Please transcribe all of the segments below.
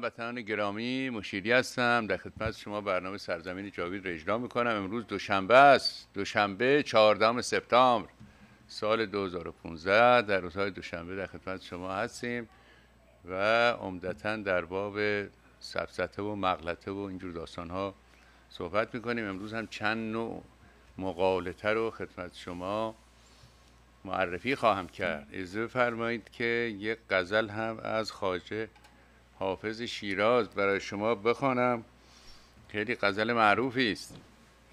هموطنان گرامی مشیری هستم در خدمت شما برنامه سرزمین جاوید را اجرا میکنم امروز دوشنبه است دوشنبه 14 سپتامبر سال 2015 در روزهای دوشنبه در خدمت شما هستیم و عمدتا در باب سفسته و مغلطه و اینجور داستان ها صحبت میکنیم امروز هم چند نوع مقالطه رو خدمت شما معرفی خواهم کرد اجازه فرمایید که یک غزل هم از خواجه حافظ شیراز برای شما بخوانم خیلی غزل معروفی است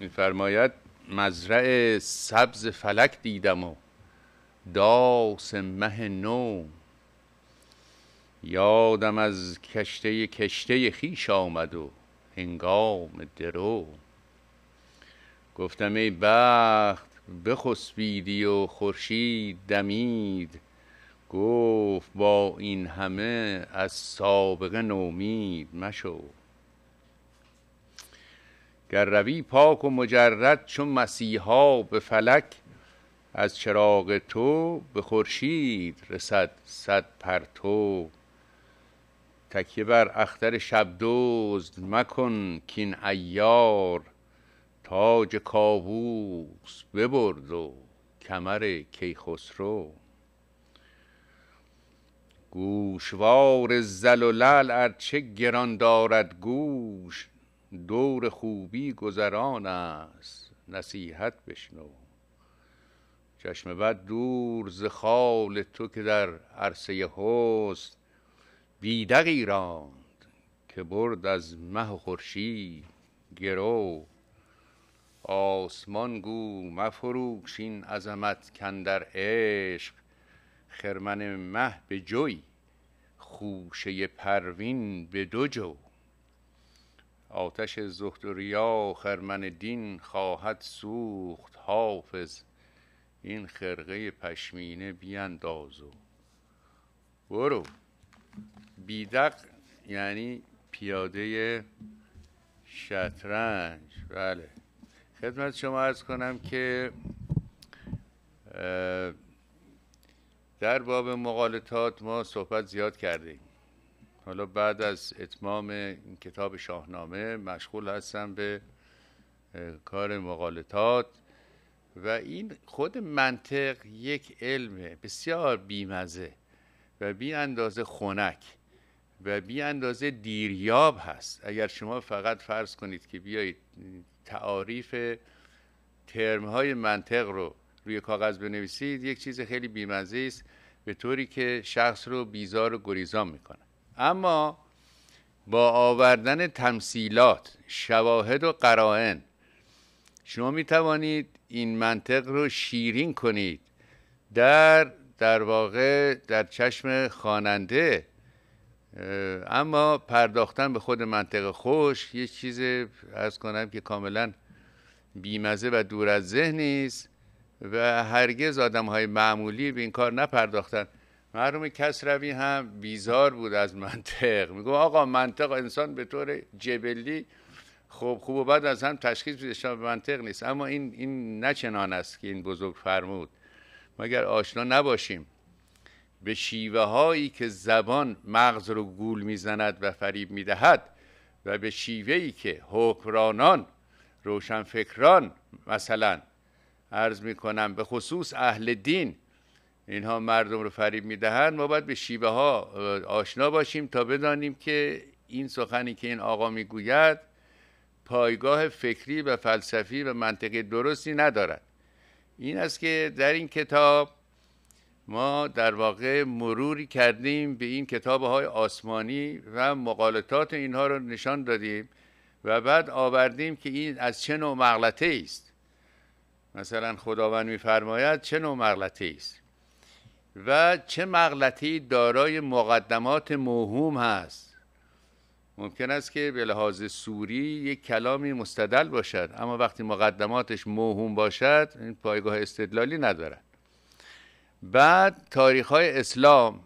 میفرماید مزرع سبز فلک دیدم و داس مه نو یادم از کشته کشته خیش آمد و هنگام درو گفتم ای بخت بخسبیدی و خورشید دمید گفت با این همه از سابقه نومید مشو گر روی پاک و مجرد چون مسیحا به فلک از چراغ تو به خورشید رسد صد پرتو تکیه بر اختر شب دزد مکن کین ایار تاج کاووس ببرد و کمر کیخسرو گوشوار زل و لل ارچه گران دارد گوش دور خوبی گذران است نصیحت بشنو چشم بد دور ز خال تو که در عرصه حسن بیدقی راند که برد از مه و خورشید گرو آسمان گو مفروش این عظمت کندر عشق خرمن مه به جوی خوشه پروین به دو جو آتش زهد و ریا خرمن دین خواهد سوخت حافظ این خرقه پشمینه بیانداز و برو بیدق یعنی پیاده شطرنج بله خدمت شما ارز کنم که در باب مقالطات ما صحبت زیاد کردیم حالا بعد از اتمام کتاب شاهنامه مشغول هستم به کار مقالطات و این خود منطق یک علم بسیار بیمزه و بی اندازه خنک و بی اندازه دیریاب هست اگر شما فقط فرض کنید که بیایید تعاریف ترم های منطق رو روی کاغذ بنویسید یک چیز خیلی بیمزه است به طوری که شخص رو بیزار و گریزان میکنه اما با آوردن تمثیلات شواهد و قرائن شما می توانید این منطق رو شیرین کنید در در واقع در چشم خواننده اما پرداختن به خود منطق خوش یه چیز از کنم که کاملا بیمزه و دور از ذهن نیست و هرگز آدم های معمولی به این کار نپرداختن کس کسروی هم بیزار بود از منطق میگو آقا منطق انسان به طور جبلی خوب خوب و بد از هم تشخیص به منطق نیست اما این این نچنان است که این بزرگ فرمود مگر آشنا نباشیم به شیوه هایی که زبان مغز رو گول میزند و فریب میدهد و به شیوه ای که حکمرانان روشنفکران مثلا ارز می کنم به خصوص اهل دین اینها مردم رو فریب میدهند ما باید به شیبه ها آشنا باشیم تا بدانیم که این سخنی که این آقا میگوید پایگاه فکری و فلسفی و منطقی درستی ندارد این است که در این کتاب ما در واقع مروری کردیم به این کتاب های آسمانی و مقالطات اینها رو نشان دادیم و بعد آوردیم که این از چه نوع مغلطه است مثلا خداوند میفرماید چه نوع مغلطه است و چه ای دارای مقدمات موهوم هست ممکن است که به لحاظ سوری یک کلامی مستدل باشد اما وقتی مقدماتش موهوم باشد این پایگاه استدلالی ندارد بعد تاریخ های اسلام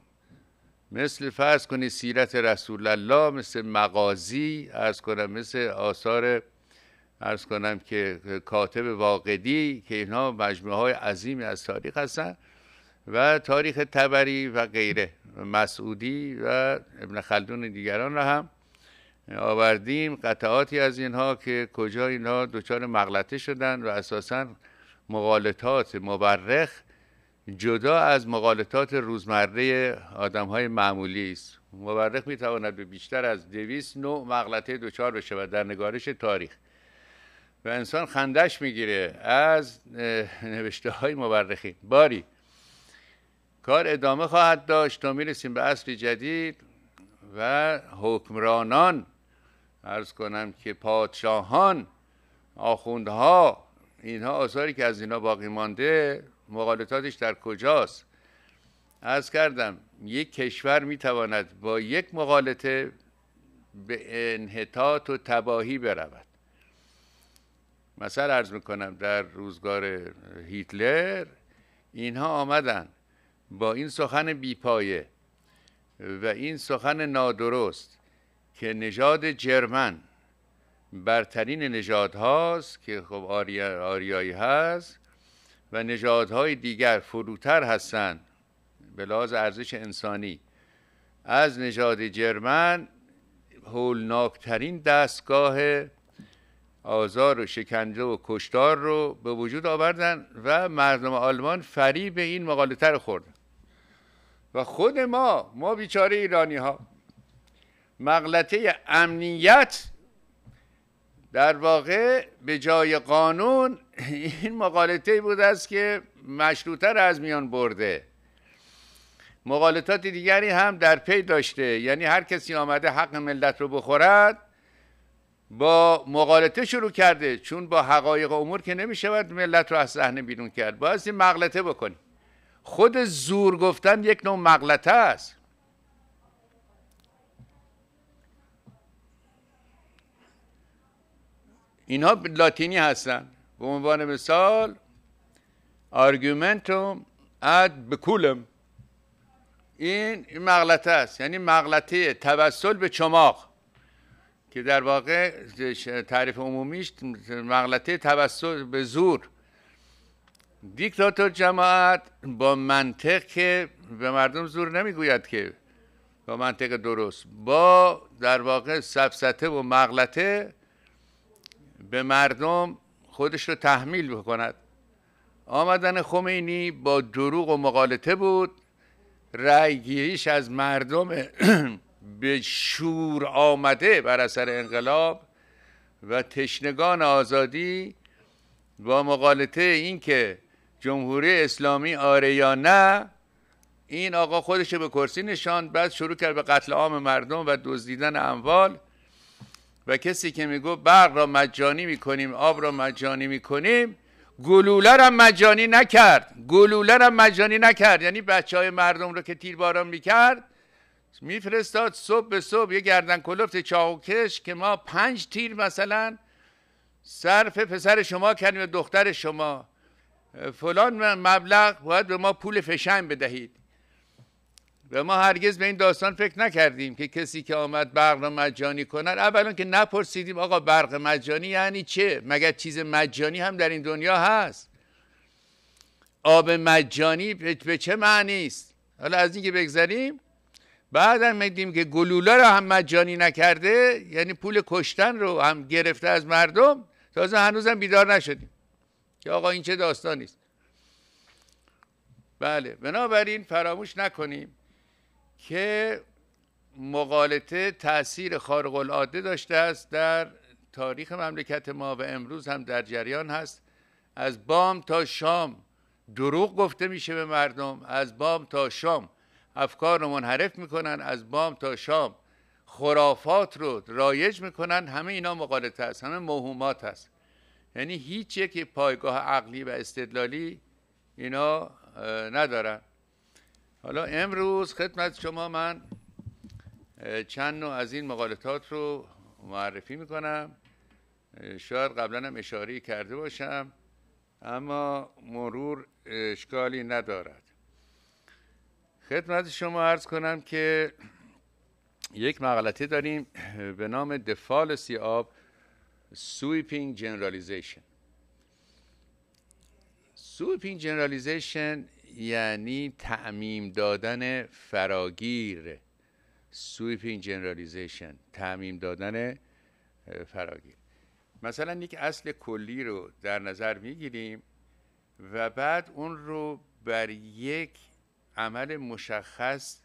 مثل فرض کنید سیرت رسول الله مثل مغازی از کنم مثل آثار ارز کنم که کاتب واقدی که اینها مجموعه های عظیمی از تاریخ هستند و تاریخ تبری و غیره مسعودی و ابن خلدون دیگران را هم آوردیم قطعاتی از اینها که کجا اینها دچار مغلطه شدن و اساسا مغالطات مبرخ جدا از مغالطات روزمره آدم های معمولی است مورخ می تواند به بیشتر از دویست نوع مغلطه دچار بشود و در نگارش تاریخ و انسان خندش میگیره از نوشته های مورخین باری کار ادامه خواهد داشت تا میرسیم به اصل جدید و حکمرانان ارز کنم که پادشاهان آخوندها اینها آثاری که از اینها باقی مانده مقالطاتش در کجاست از کردم یک کشور میتواند با یک مقالطه به انحطاط و تباهی برود مثل ارز میکنم در روزگار هیتلر اینها آمدن با این سخن بیپایه و این سخن نادرست که نژاد جرمن برترین نژاد هاست که خب آریا آریایی هست و نژادهای دیگر فروتر هستند به لحاظ ارزش انسانی از نژاد جرمن هولناکترین دستگاه آزار و شکنجه و کشتار رو به وجود آوردن و مردم آلمان فریب این مقالطه رو خوردن و خود ما ما بیچاره ایرانی ها مغلطه امنیت در واقع به جای قانون این مقالطه بود است که مشروطه از میان برده مقالطات دیگری هم در پی داشته یعنی هر کسی آمده حق ملت رو بخورد با مقالطه شروع کرده چون با حقایق امور که نمیشود ملت رو از صحنه بیرون کرد باید این مغلطه بکنی خود زور گفتن یک نوع مغلطه است اینها لاتینی هستن به عنوان مثال آرگومنتوم اد بکولم این مغلطه است یعنی مغلطه توسل به چماق که در واقع تعریف عمومیش مغلطه توسط به زور دیکتاتور جماعت با منطق که به مردم زور نمیگوید که با منطق درست با در واقع سفسته و مغلطه به مردم خودش رو تحمیل بکند آمدن خمینی با دروغ و مغالطه بود رأیگیریش از مردم به شور آمده بر اثر انقلاب و تشنگان آزادی با مقالطه اینکه جمهوری اسلامی آره یا نه این آقا خودش به کرسی نشاند بعد شروع کرد به قتل عام مردم و دزدیدن اموال و کسی که میگو برق را مجانی میکنیم آب را مجانی میکنیم گلوله را مجانی نکرد گلوله را مجانی نکرد یعنی بچه های مردم رو که تیرباران میکرد میفرستاد صبح به صبح یه گردن کلفت چاوکش که ما پنج تیر مثلا صرف پسر شما کردیم و دختر شما فلان مبلغ باید به ما پول فشن بدهید و ما هرگز به این داستان فکر نکردیم که کسی که آمد برق را مجانی کند اولا که نپرسیدیم آقا برق مجانی یعنی چه مگر چیز مجانی هم در این دنیا هست آب مجانی به چه معنی است حالا از اینکه بگذریم هم میدیم که گلوله رو هم مجانی نکرده یعنی پول کشتن رو هم گرفته از مردم تازه هنوزم بیدار نشدیم که آقا این چه داستانی است بله بنابراین فراموش نکنیم که مقالطه تاثیر خارق العاده داشته است در تاریخ مملکت ما و امروز هم در جریان هست از بام تا شام دروغ گفته میشه به مردم از بام تا شام افکار رو منحرف میکنن از بام تا شام خرافات رو رایج میکنن همه اینا مقالطه است همه موهومات هست یعنی هیچ یک پایگاه عقلی و استدلالی اینا ندارن حالا امروز خدمت شما من چند نوع از این مقالطات رو معرفی میکنم شاید قبلا هم اشاره کرده باشم اما مرور اشکالی ندارد خدمت شما عرض کنم که یک مقالته داریم به نام The Fallacy of Sweeping Generalization Sweeping Generalization یعنی تعمیم دادن فراگیر Sweeping Generalization تعمیم دادن فراگیر مثلا یک اصل کلی رو در نظر میگیریم و بعد اون رو بر یک عمل مشخص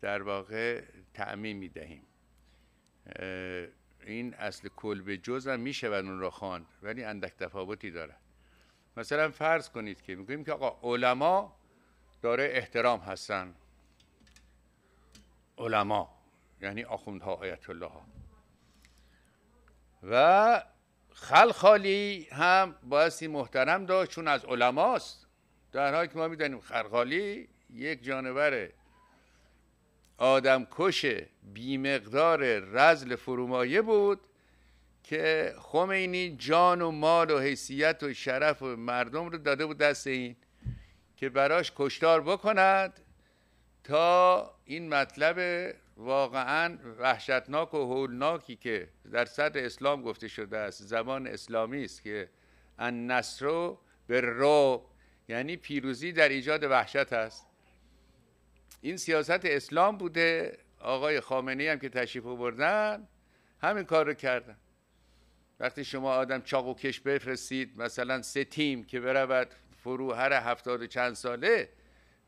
در واقع تعمیم دهیم. این اصل کل به جز هم میشود اون را خواند ولی اندک تفاوتی دارد مثلا فرض کنید که میگویم که آقا علما داره احترام هستن علما یعنی آخوندها آیت الله ها و خلخالی هم بایستی محترم داشت چون از علماست در حالی که ما میدانیم خرخالی یک جانور آدمکش بیمقدار رزل فرومایه بود که خمینی جان و مال و حیثیت و شرف و مردم رو داده بود دست این که براش کشتار بکند تا این مطلب واقعا وحشتناک و هولناکی که در صدر اسلام گفته شده است زمان اسلامی است که ان نصرو به رو یعنی پیروزی در ایجاد وحشت است این سیاست اسلام بوده آقای خامنه‌ای هم که تشریف بردن، همین کار رو کردن وقتی شما آدم چاق و کش بفرستید مثلا سه تیم که برود فرو هر هفتاد و چند ساله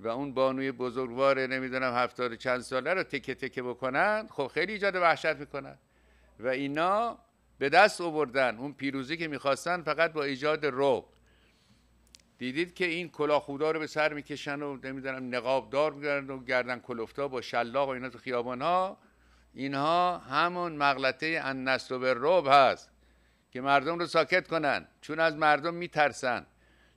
و اون بانوی بزرگوار نمیدونم هفتاد و چند ساله رو تکه تکه بکنن خب خیلی ایجاد وحشت میکنن و اینا به دست آوردن اون پیروزی که میخواستن فقط با ایجاد روب. دیدید که این کلاخودا رو به سر میکشن و نمیدونم نقابدار میگردن و گردن کلفتا با شلاق و اینا تو خیابان ها اینها همون مغلطه النصر و به هست که مردم رو ساکت کنن چون از مردم میترسن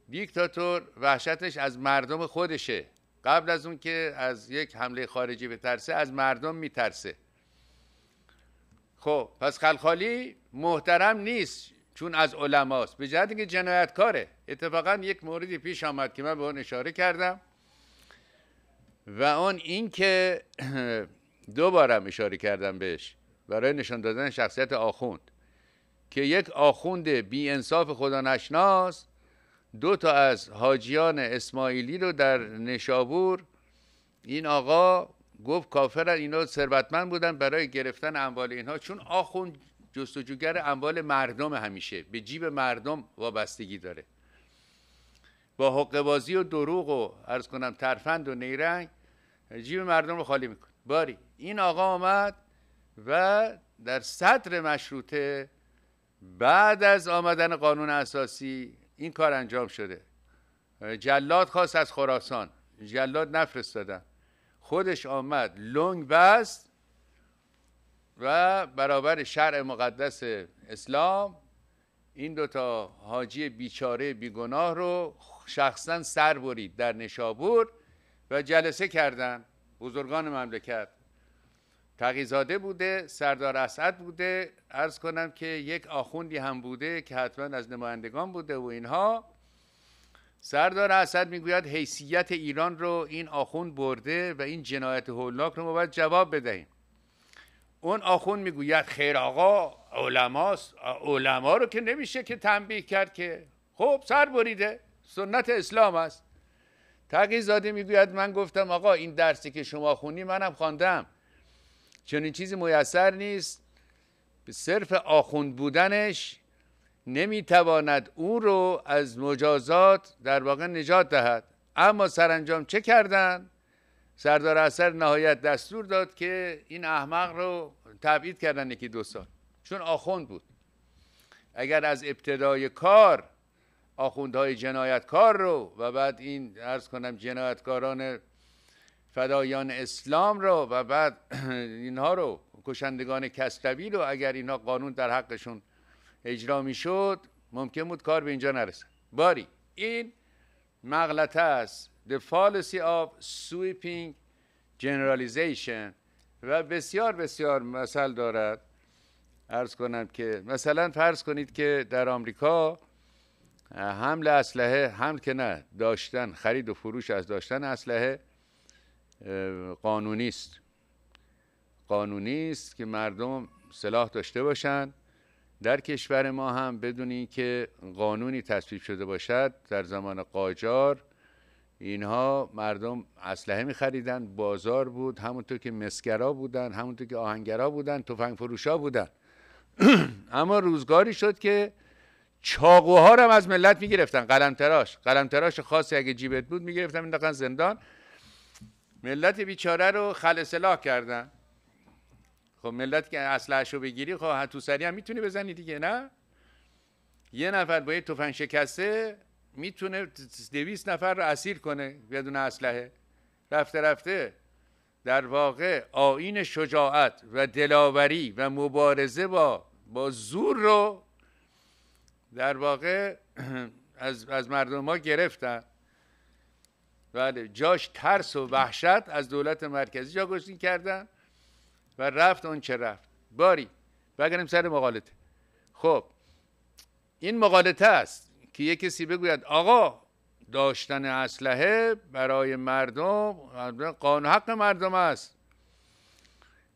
دیکتاتور وحشتش از مردم خودشه قبل از اون که از یک حمله خارجی بترسه از مردم میترسه خب پس خلخالی محترم نیست چون از علماست به جهت اینکه جنایتکاره اتفاقا یک موردی پیش آمد که من به اون اشاره کردم و آن اینکه دو بارم اشاره کردم بهش برای نشان دادن شخصیت آخوند که یک آخوند بی انصاف خدا دو تا از حاجیان اسماعیلی رو در نشابور این آقا گفت کافرن اینا ثروتمند بودن برای گرفتن اموال اینها چون آخوند جستجوگر اموال مردم همیشه به جیب مردم وابستگی داره با حقبازی و دروغ و ارز کنم ترفند و نیرنگ جیب مردم رو خالی میکن باری این آقا آمد و در صدر مشروطه بعد از آمدن قانون اساسی این کار انجام شده جلاد خواست از خراسان جلاد نفرستادن خودش آمد لنگ بست و برابر شرع مقدس اسلام این دوتا حاجی بیچاره بیگناه رو شخصا سر برید در نشابور و جلسه کردن بزرگان مملکت تقیزاده بوده سردار اسعد بوده ارز کنم که یک آخوندی هم بوده که حتما از نمایندگان بوده و اینها سردار اسد میگوید حیثیت ایران رو این آخوند برده و این جنایت هولناک رو ما باید جواب بدهیم اون آخون میگوید خیر آقا علماست علما رو که نمیشه که تنبیه کرد که خب سر بریده سنت اسلام است تقی زاده میگوید من گفتم آقا این درسی که شما خونی منم خواندم چنین چیزی میسر نیست به صرف آخوند بودنش نمیتواند او رو از مجازات در واقع نجات دهد اما سرانجام چه کردند سردار اثر نهایت دستور داد که این احمق رو تبعید کردن یکی دو سال چون آخوند بود اگر از ابتدای کار آخوندهای جنایتکار رو و بعد این ارز کنم جنایتکاران فدایان اسلام رو و بعد اینها رو کشندگان کستوی رو اگر اینها قانون در حقشون اجرا میشد ممکن بود کار به اینجا نرسه باری این مغلطه است The fallacy of sweeping generalization و بسیار بسیار مثل دارد ارز کنم که مثلا فرض کنید که در آمریکا حمل اسلحه حمل که نه داشتن خرید و فروش از داشتن اسلحه قانونی است قانونی است که مردم سلاح داشته باشند در کشور ما هم بدون اینکه قانونی تصویب شده باشد در زمان قاجار اینها مردم اسلحه می خریدن بازار بود همونطور که مسگرا بودن همونطور که آهنگرا بودن تفنگ فروشا بودن اما روزگاری شد که چاقوها رو هم از ملت تراش، قلم تراش خاصی اگه جیبت بود این مینداختن زندان ملت بیچاره رو خل سلاح کردن خب ملت که اسلحه رو بگیری خب تو سری هم میتونی بزنی دیگه نه یه نفر با یه تفنگ شکسته میتونه دویست نفر رو اسیر کنه بدون اسلحه رفته رفته در واقع آین شجاعت و دلاوری و مبارزه با با زور رو در واقع از, از مردم ما گرفتن بله جاش ترس و وحشت از دولت مرکزی جا گذین کردن و رفت اون چه رفت باری بگریم سر مقالطه خب این مقالطه است که یه کسی بگوید آقا داشتن اسلحه برای مردم قانون حق مردم است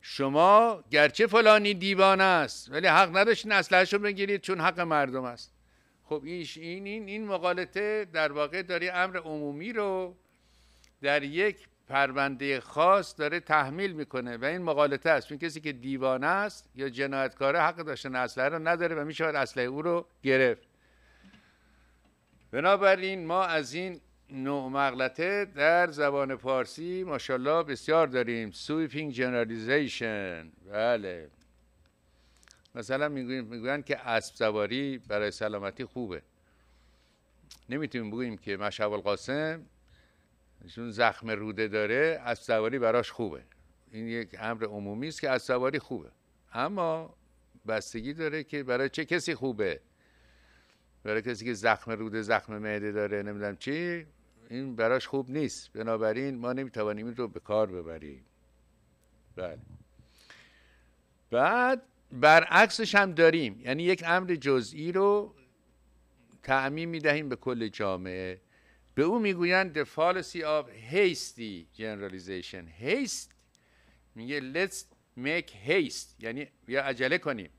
شما گرچه فلانی دیوانه است ولی حق نداشتین اسلحه رو بگیرید چون حق مردم است خب این این این مقالطه در واقع داره امر عمومی رو در یک پرونده خاص داره تحمیل میکنه و این مقالطه است چون کسی که دیوانه است یا جنایتکاره حق داشتن اسلحه رو نداره و میشه اسلحه او رو گرفت بنابراین ما از این نوع مغلطه در زبان فارسی ماشاءالله بسیار داریم سویپینگ جنرالیزیشن بله مثلا میگویند که اسب سواری برای سلامتی خوبه نمیتونیم بگوییم که مشعب القاسم چون زخم روده داره اسب سواری براش خوبه این یک امر عمومی است که اسب سواری خوبه اما بستگی داره که برای چه کسی خوبه برای کسی که زخم روده زخم معده داره نمیدونم چی این براش خوب نیست بنابراین ما نمیتوانیم این رو به کار ببریم بله بعد برعکسش هم داریم یعنی یک امر جزئی رو تعمیم میدهیم به کل جامعه به او میگویند the fallacy of hasty generalization haste میگه let's make haste یعنی بیا عجله کنیم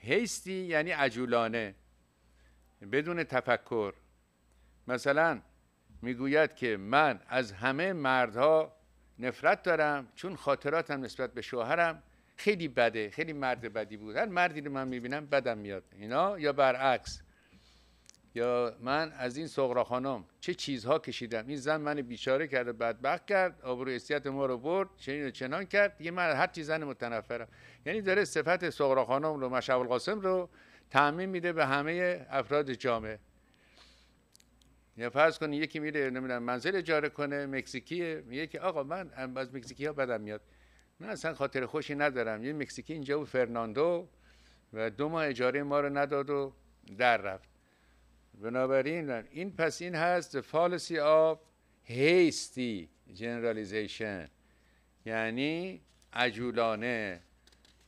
هیستی یعنی عجولانه بدون تفکر مثلا میگوید که من از همه مردها نفرت دارم چون خاطراتم نسبت به شوهرم خیلی بده خیلی مرد بدی بود هر مردی رو من میبینم بدم میاد اینا یا برعکس یا من از این سغرا خانم چه چیزها کشیدم این زن من بیچاره کرد و بدبخت کرد آبرو استیت ما رو برد چنین و چنان کرد یه من هر چیز زن متنفرم یعنی داره صفت سغرا خانم رو مشعب القاسم رو تعمین میده به همه افراد جامعه یا فرض کنید یکی میره نمیدونم منزل اجاره کنه مکزیکیه میگه که آقا من از مکزیکی ها بدم میاد من اصلا خاطر خوشی ندارم یه مکزیکی اینجا و فرناندو و دو ماه اجاره ما رو نداد و در رفت بنابراین این پس این هست the fallacy of hasty generalization یعنی عجولانه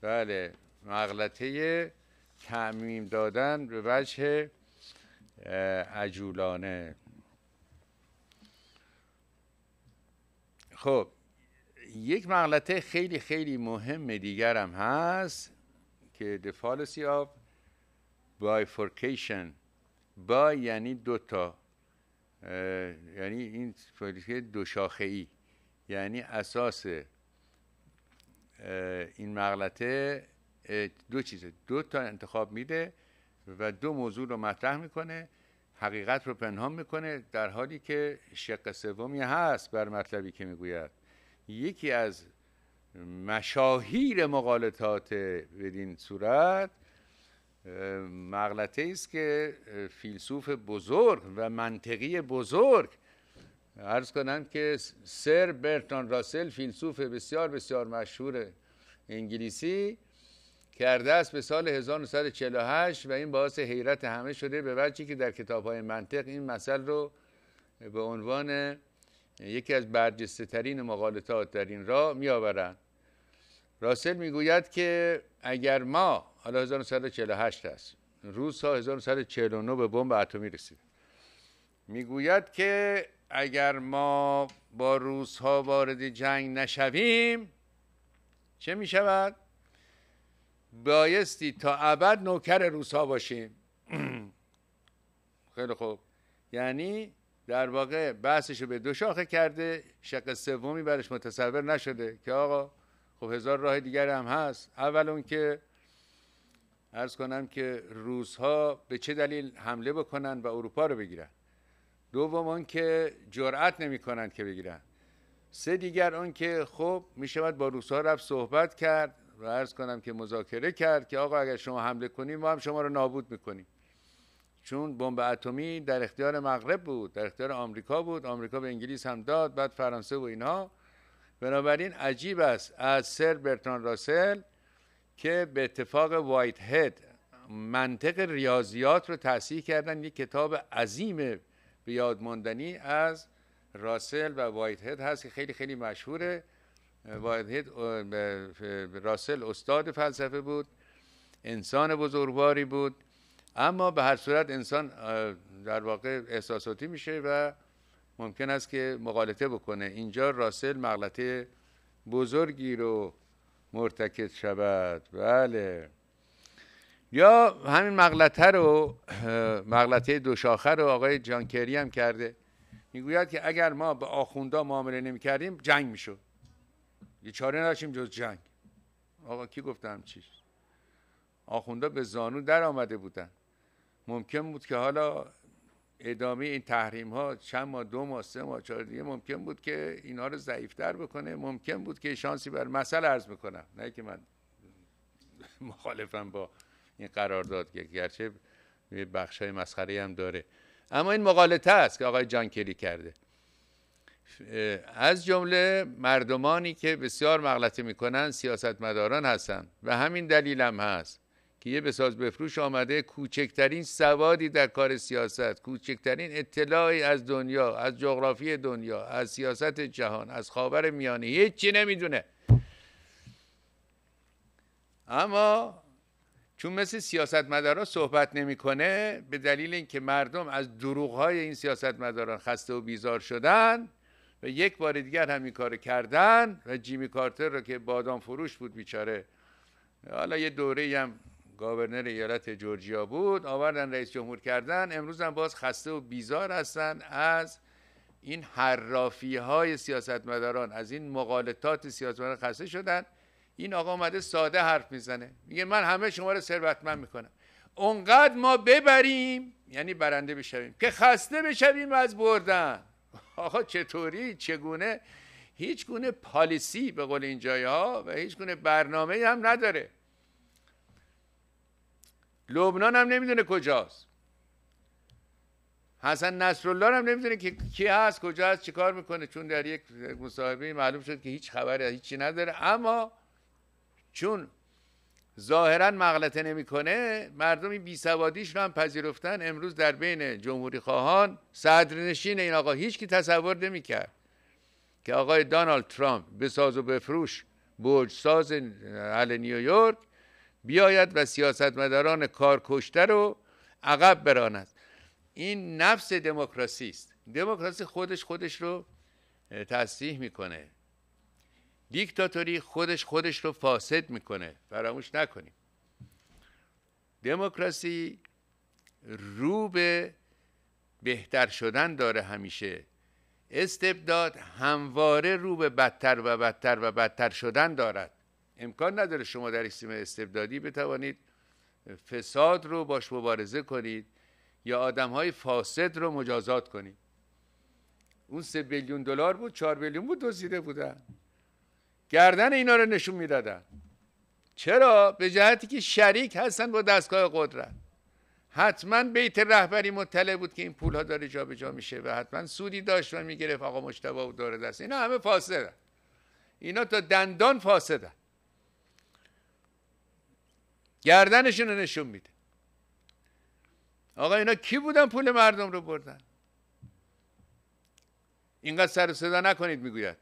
بله مغلطه تعمیم دادن به وجه عجولانه خب یک مغلطه خیلی خیلی مهم دیگر هم هست که the fallacy of bifurcation با یعنی دوتا یعنی این پلیسی دو شاخه ای یعنی اساس این مغلطه دو چیزه دو تا انتخاب میده و دو موضوع رو مطرح میکنه حقیقت رو پنهان میکنه در حالی که شق سومی هست بر مطلبی که میگوید یکی از مشاهیر مقالطات بدین صورت مغلطه است که فیلسوف بزرگ و منطقی بزرگ عرض کنند که سر برتان راسل فیلسوف بسیار بسیار مشهور انگلیسی کرده است به سال 1948 و این باعث حیرت همه شده به وجهی که در های منطق این مسئله رو به عنوان یکی از برجسته ترین مقالطات در این راه میآورند راسل می گوید که اگر ما حالا 1948 است روز ها 1949 به بمب اتمی رسید گوید که اگر ما با روس ها وارد جنگ نشویم چه می شود؟ بایستی تا ابد نوکر روسا باشیم خیلی خوب یعنی در واقع بحثش رو به دو شاخه کرده شق سومی برش متصور نشده که آقا خب هزار راه دیگر هم هست اول اون که ارز کنم که روزها به چه دلیل حمله بکنن و اروپا رو بگیرن دوم اون که جرأت نمیکنند که بگیرن سه دیگر اون که خب شود با روزها رفت صحبت کرد و عرض کنم که مذاکره کرد که آقا اگر شما حمله کنیم ما هم شما رو نابود میکنیم چون بمب اتمی در اختیار مغرب بود در اختیار آمریکا بود آمریکا به انگلیس هم داد بعد فرانسه و اینها بنابراین عجیب است از سر برتران راسل که به اتفاق وایت هد منطق ریاضیات رو تصحیح کردن یک کتاب عظیم به یاد از راسل و وایت هد هست که خیلی خیلی مشهوره واحد راسل استاد فلسفه بود انسان بزرگواری بود اما به هر صورت انسان در واقع احساساتی میشه و ممکن است که مقالطه بکنه اینجا راسل مغلطه بزرگی رو مرتکب شود بله یا همین مغلطه رو مغلطه دوشاخه رو آقای جانکری هم کرده میگوید که اگر ما به آخوندا معامله نمی کردیم جنگ میشد یه چاره نداشتیم جز جنگ آقا کی گفتم چی آخونده به زانو در آمده بودن ممکن بود که حالا ادامه این تحریم ها چند ماه دو ماه سه ماه چهار دیگه ممکن بود که اینها رو ضعیفتر بکنه ممکن بود که شانسی بر مثل عرض میکنم نه که من مخالفم با این قرارداد که گرچه بخش های مسخری هم داره اما این مقالطه است که آقای جانکری کرده از جمله مردمانی که بسیار مغلطه میکنن سیاستمداران هستند و همین دلیلم هم هست که یه بساز بفروش آمده کوچکترین سوادی در کار سیاست کوچکترین اطلاعی از دنیا از جغرافی دنیا از سیاست جهان از خاور میانه هیچی نمیدونه اما چون مثل سیاستمدارا صحبت نمیکنه به دلیل اینکه مردم از دروغ های این سیاستمداران خسته و بیزار شدن و یک بار دیگر این کار کردن و جیمی کارتر را که بادام فروش بود بیچاره حالا یه دوره هم گاورنر ایالت جورجیا بود آوردن رئیس جمهور کردن امروز هم باز خسته و بیزار هستن از این حرافی های سیاستمداران از این مقالطات سیاستمداران خسته شدن این آقا اومده ساده حرف میزنه میگه من همه شما رو ثروتمند میکنم اونقدر ما ببریم یعنی برنده بشویم که خسته بشویم از بردن آقا چطوری چگونه هیچ گونه پالیسی به قول این ها و هیچ گونه برنامه هم نداره لبنان هم نمیدونه کجاست حسن نصرالله هم نمیدونه که کی هست کجا هست چیکار میکنه چون در یک مصاحبه معلوم شد که هیچ خبری هیچی نداره اما چون ظاهرا مغلطه نمیکنه مردمی این بیسوادیش رو هم پذیرفتن امروز در بین جمهوری خواهان صدرنشین این آقا هیچ کی تصور نمیکرد که آقای دانالد ترامپ ساز و بفروش برج ساز اهل نیویورک بیاید و سیاستمداران کارکشته رو عقب براند این نفس دموکراسی است دموکراسی خودش خودش رو تصریح میکنه دیکتاتوری خودش خودش رو فاسد میکنه فراموش نکنیم دموکراسی رو به بهتر شدن داره همیشه استبداد همواره رو به بدتر و بدتر و بدتر شدن دارد امکان نداره شما در سیستم استبدادی بتوانید فساد رو باش مبارزه کنید یا آدم های فاسد رو مجازات کنید اون سه بیلیون دلار بود چهار بیلیون بود دزدیده بودن گردن اینا رو نشون میدادن چرا به جهتی که شریک هستن با دستگاه قدرت حتما بیت رهبری مطلع بود که این پول ها داره جابجا میشه و حتما سودی داشت و میگرفت آقا مشتبا و داره دست اینا همه فاسدن اینا تا دندان فاسدن گردنشون رو نشون میده آقا اینا کی بودن پول مردم رو بردن اینقدر سر صدا نکنید میگوید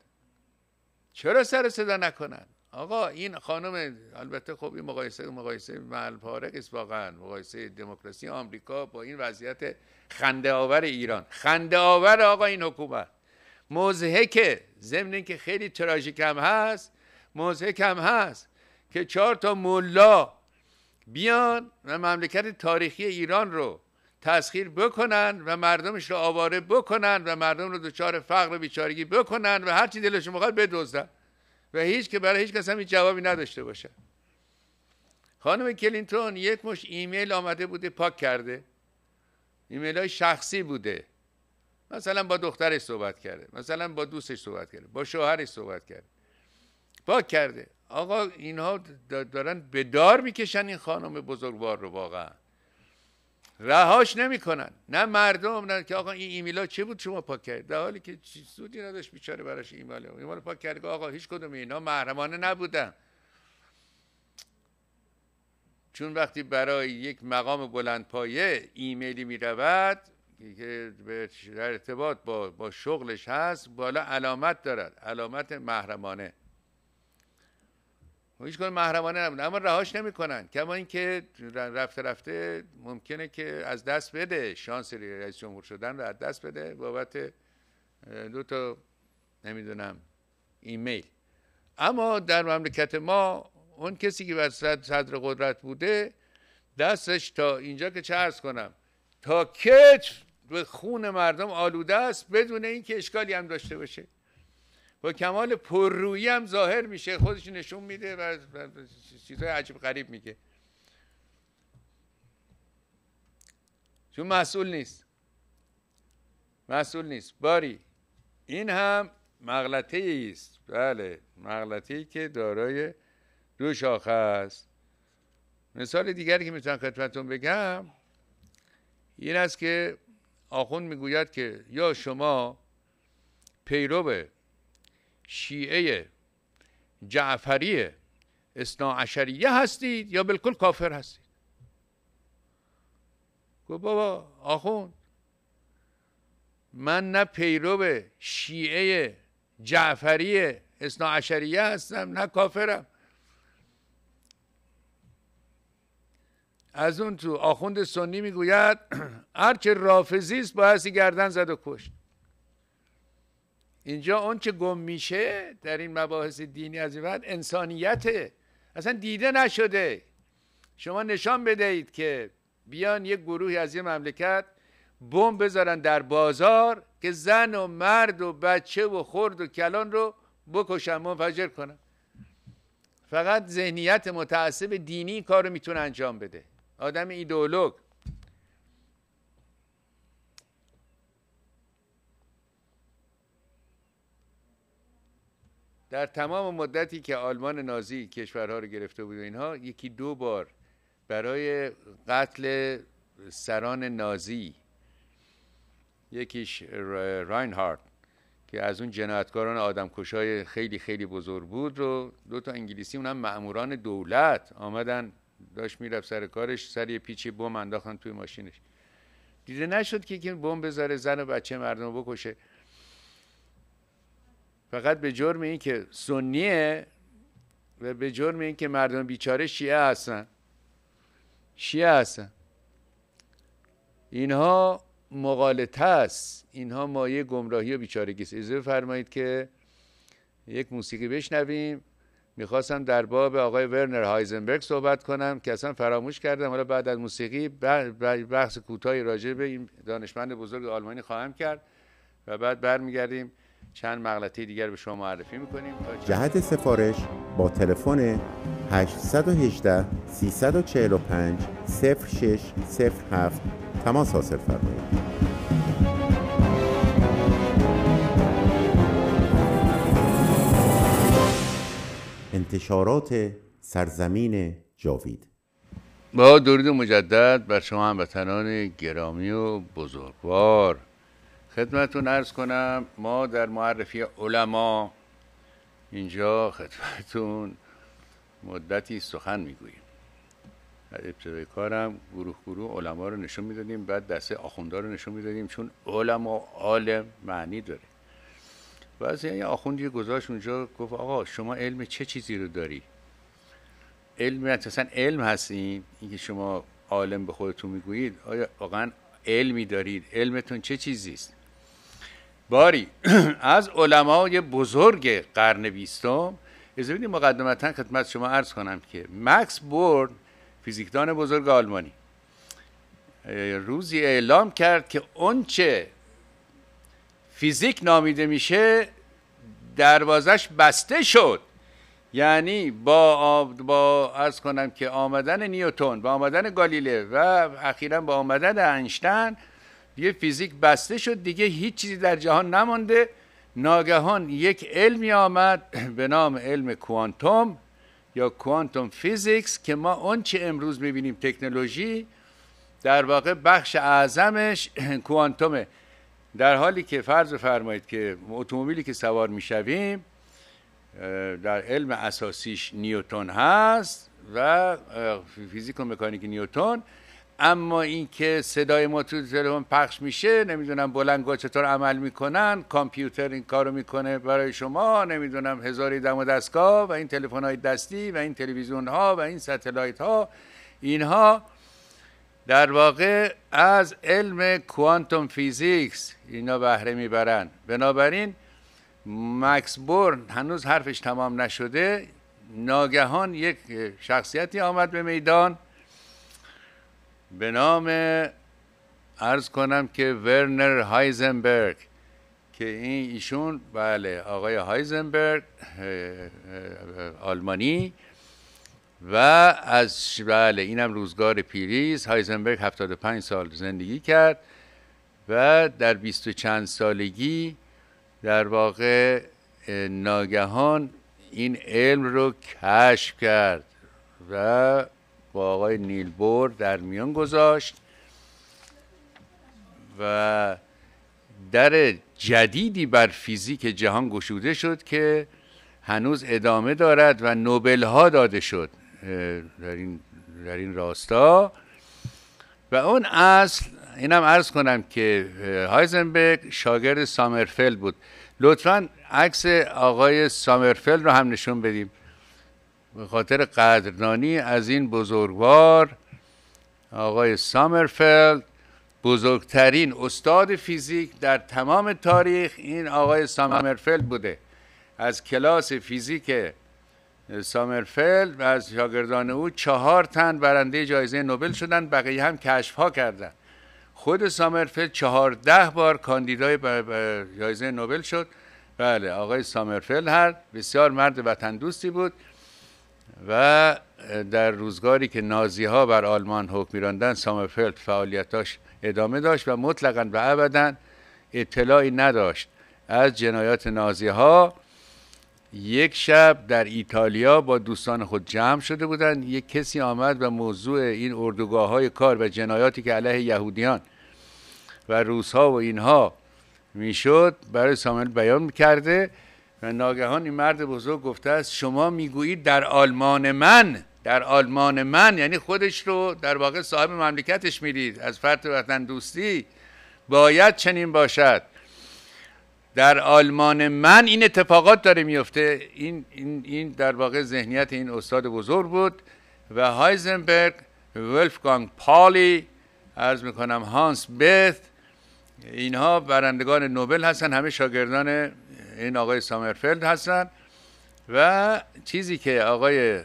چرا سر صدا نکنن آقا این خانم البته خب این مقایسه مقایسه ملپارق است واقعا مقایسه دموکراسی آمریکا با این وضعیت خنده آور ایران خنده آور آقا این حکومت که ضمن که خیلی تراژیک هم هست مزهک هم هست که چهار تا ملا بیان و مملکت تاریخی ایران رو تسخیر بکنن و مردمش رو آواره بکنن و مردم رو دچار فقر و بیچارگی بکنن و هرچی دلشون میخواد بدزدن و هیچ که برای هیچ کس هم جوابی نداشته باشه خانم کلینتون یک مش ایمیل آمده بوده پاک کرده ایمیل های شخصی بوده مثلا با دخترش صحبت کرده مثلا با دوستش صحبت کرده با شوهرش صحبت کرده پاک کرده آقا اینها دارن به دار میکشن این خانم بزرگوار رو واقعا رهاش نمیکنن نه مردم نه که آقا این ایمیل ها چه بود شما پاک کرد در حالی که چی سودی نداشت بیچاره براش ایمیل ها ایمیل پاک کرد آقا هیچ کدوم اینا محرمانه نبودن چون وقتی برای یک مقام بلند پایه ایمیلی می رود که در ارتباط با, با شغلش هست بالا علامت دارد علامت محرمانه هیچ کنه محرمانه نبود اما رهاش نمیکنن کما اینکه رفته رفته ممکنه که از دست بده شانس رئیس جمهور شدن رو از دست بده بابت دو تا نمیدونم ایمیل اما در مملکت ما اون کسی که بر صدر قدرت بوده دستش تا اینجا که چه ارز کنم تا کچ به خون مردم آلوده است بدون اینکه اشکالی هم داشته باشه با کمال پررویی هم ظاهر میشه خودش نشون میده و چیزهای عجیب غریب میگه چون مسئول نیست مسئول نیست باری این هم مغلطه است بله مغلطه ای که دارای دو شاخه است مثال دیگری که میتونم خدمتتون بگم این است که آخوند میگوید که یا شما پیرو شیعه جعفری اصناعشریه هستید یا بالکل کافر هستید گفت بابا آخون من نه پیرو شیعه جعفری اصناعشریه هستم نه کافرم از اون تو آخوند سنی میگوید هرچه رافزی است بایستی گردن زد و کشت اینجا اون گم میشه در این مباحث دینی از بعد انسانیته اصلا دیده نشده شما نشان بدهید که بیان یک گروهی از یه مملکت بمب بذارن در بازار که زن و مرد و بچه و خرد و کلان رو بکشن منفجر کنن فقط ذهنیت متعصب دینی کار رو میتونه انجام بده آدم ایدئولوگ در تمام مدتی که آلمان نازی کشورها رو گرفته بود و اینها یکی دو بار برای قتل سران نازی یکیش راینهارد که از اون جنایتکاران آدمکشای خیلی خیلی بزرگ بود رو دو تا انگلیسی اونم ماموران دولت آمدن داشت میرفت سر کارش سر یه پیچی بم انداختن توی ماشینش دیده نشد که یکی بم بذاره زن و بچه مردم رو بکشه فقط به جرم این که سنیه و به جرم این که مردم بیچاره شیعه هستن شیعه هستن اینها مقالطه است اینها مایه گمراهی و بیچارگی است اجازه فرمایید که یک موسیقی بشنویم میخواستم در باب آقای ورنر هایزنبرگ صحبت کنم که اصلا فراموش کردم حالا بعد از موسیقی بحث کوتاهی راجع به این دانشمند بزرگ آلمانی خواهم کرد و بعد برمیگردیم چند مغلطه دیگر به شما معرفی میکنیم جهت سفارش با تلفن 818 345 0607 تماس حاصل فرمایید انتشارات سرزمین جاوید با درود مجدد بر شما هموطنان گرامی و بزرگوار خدمتون ارز کنم ما در معرفی علما اینجا خدمتون مدتی سخن میگوییم از ابتدای کارم گروه گروه علما رو نشون میدادیم بعد دسته آخوندار رو نشون میدادیم چون علما عالم معنی داره بعضی یعنی آخوندی گذاشت اونجا گفت آقا شما علم چه چیزی رو داری علم اصلا علم هستیم؟ اینکه شما عالم به خودتون میگویید آیا واقعا علمی دارید علمتون چه چیزی است باری از علمای بزرگ قرن بیستم از بینید مقدمتا خدمت شما عرض کنم که مکس بورن فیزیکدان بزرگ آلمانی روزی اعلام کرد که اونچه فیزیک نامیده میشه دروازش بسته شد یعنی با با از کنم که آمدن نیوتون با آمدن گالیله و اخیرا با آمدن انشتن دیگه فیزیک بسته شد دیگه هیچ چیزی در جهان نمانده ناگهان یک علمی آمد به نام علم کوانتوم یا کوانتوم فیزیکس که ما آنچه امروز میبینیم تکنولوژی در واقع بخش اعظمش کوانتومه در حالی که فرض فرمایید که اتومبیلی که سوار میشویم در علم اساسیش نیوتون هست و فیزیک و مکانیک نیوتون، اما اینکه صدای ما تو تلفن پخش میشه نمیدونم بلنگو چطور عمل میکنن کامپیوتر این کارو میکنه برای شما نمیدونم هزاری دم و دستگاه و این تلفن های دستی و این تلویزیون ها و این ستلایت ها اینها در واقع از علم کوانتوم فیزیکس اینا بهره میبرن بنابراین مکس بورن هنوز حرفش تمام نشده ناگهان یک شخصیتی آمد به میدان به نام ارز کنم که ورنر هایزنبرگ که این ایشون بله آقای هایزنبرگ آلمانی و از بله اینم روزگار پیریز هایزنبرگ 75 سال زندگی کرد و در بیست و چند سالگی در واقع ناگهان این علم رو کشف کرد و با آقای نیلبور در میان گذاشت و در جدیدی بر فیزیک جهان گشوده شد که هنوز ادامه دارد و نوبل ها داده شد در این, در این راستا و اون اصل اینم عرض کنم که هایزنبرگ شاگرد سامرفل بود لطفا عکس آقای سامرفل رو هم نشون بدیم به خاطر قدردانی از این بزرگوار آقای سامرفلد بزرگترین استاد فیزیک در تمام تاریخ این آقای سامرفلد بوده از کلاس فیزیک سامرفلد و از شاگردان او چهار تن برنده جایزه نوبل شدن بقیه هم کشف ها کردن خود سامرفلد چهارده بار کاندیدای جایزه نوبل شد بله آقای سامرفلد هر بسیار مرد وطن دوستی بود و در روزگاری که نازی ها بر آلمان حکم میراندن سامرفلد فعالیتاش ادامه داشت و مطلقا و ابدا اطلاعی نداشت از جنایات نازی ها یک شب در ایتالیا با دوستان خود جمع شده بودند یک کسی آمد و موضوع این اردوگاه های کار و جنایاتی که علیه یهودیان و روس ها و اینها میشد برای سامل بیان کرده و ناگهان این مرد بزرگ گفته است شما میگویید در آلمان من در آلمان من یعنی خودش رو در واقع صاحب مملکتش میدید از فرد وطن دوستی باید چنین باشد در آلمان من این اتفاقات داره میفته این, این, این در واقع ذهنیت این استاد بزرگ بود و هایزنبرگ ولفگانگ پالی ارز میکنم هانس بث اینها برندگان نوبل هستن همه شاگردان این آقای سامرفلد هستن و چیزی که آقای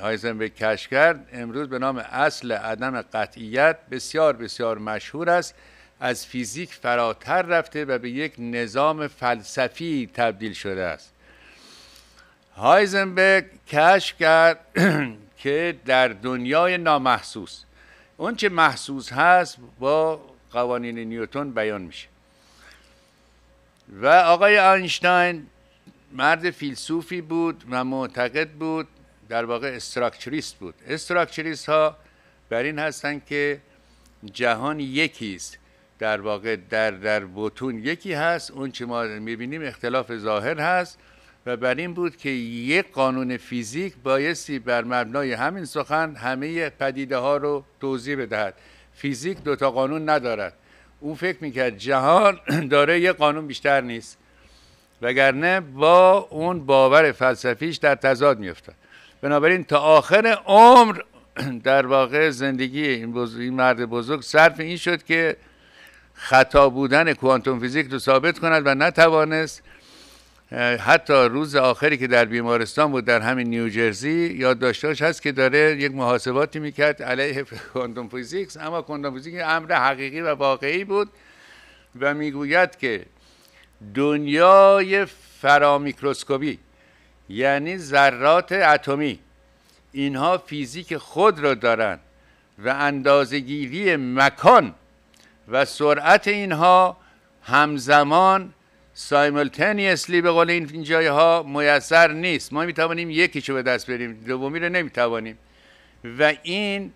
هایزنبرگ کش کرد امروز به نام اصل عدم قطعیت بسیار بسیار مشهور است از فیزیک فراتر رفته و به یک نظام فلسفی تبدیل شده است هایزنبرگ کش کرد که در دنیای نامحسوس اون چه محسوس هست با قوانین نیوتون بیان میشه و آقای آینشتاین مرد فیلسوفی بود و معتقد بود در واقع استراکچریست بود استراکچریست ها بر این هستند که جهان یکی است در واقع در در بتون یکی هست اون چه ما میبینیم اختلاف ظاهر هست و بر این بود که یک قانون فیزیک بایستی بر مبنای همین سخن همه پدیده ها رو توضیح بدهد فیزیک دوتا قانون ندارد او فکر میکرد جهان داره یه قانون بیشتر نیست وگرنه با اون باور فلسفیش در تضاد میفتد بنابراین تا آخر عمر در واقع زندگی این, بزرگ، این مرد بزرگ صرف این شد که خطا بودن کوانتوم فیزیک رو ثابت کند و نتوانست حتی روز آخری که در بیمارستان بود در همین نیوجرسی یادداشتاش هست که داره یک محاسباتی میکرد علیه کندوم فیزیکس اما کوانتوم فیزیک امر حقیقی و واقعی بود و میگوید که دنیای فرامیکروسکوپی یعنی ذرات اتمی اینها فیزیک خود را دارند و اندازگیری مکان و سرعت اینها همزمان سایملتنیسلی به قول این جای ها میسر نیست ما میتوانیم یکیشو به دست بریم دومی رو نمیتوانیم و این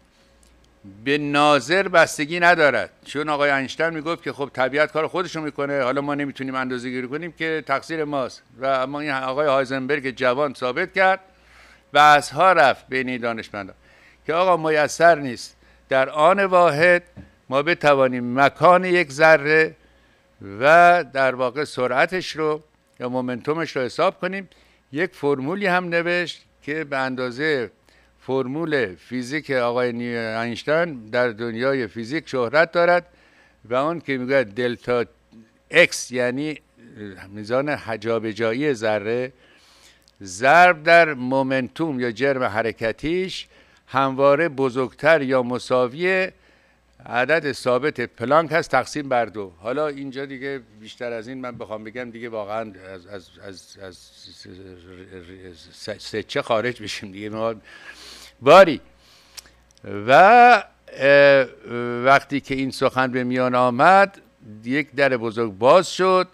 به ناظر بستگی ندارد چون آقای انشتن میگفت که خب طبیعت کار رو میکنه حالا ما نمیتونیم اندازه گیری کنیم که تقصیر ماست و اما این آقای هایزنبرگ جوان ثابت کرد و از ها رفت بین دانشمندان که آقا میسر نیست در آن واحد ما بتوانیم مکان یک ذره و در واقع سرعتش رو یا مومنتومش رو حساب کنیم یک فرمولی هم نوشت که به اندازه فرمول فیزیک آقای اینشتین در دنیای فیزیک شهرت دارد و آن که میگه دلتا اکس یعنی میزان جایی ذره ضرب در مومنتوم یا جرم حرکتیش همواره بزرگتر یا مساوی عدد ثابت پلانک هست تقسیم بر دو حالا اینجا دیگه بیشتر از این من بخوام بگم دیگه واقعا از, از, از, از سچه خارج بشیم دیگه ما باری و وقتی که این سخن به میان آمد یک در بزرگ باز شد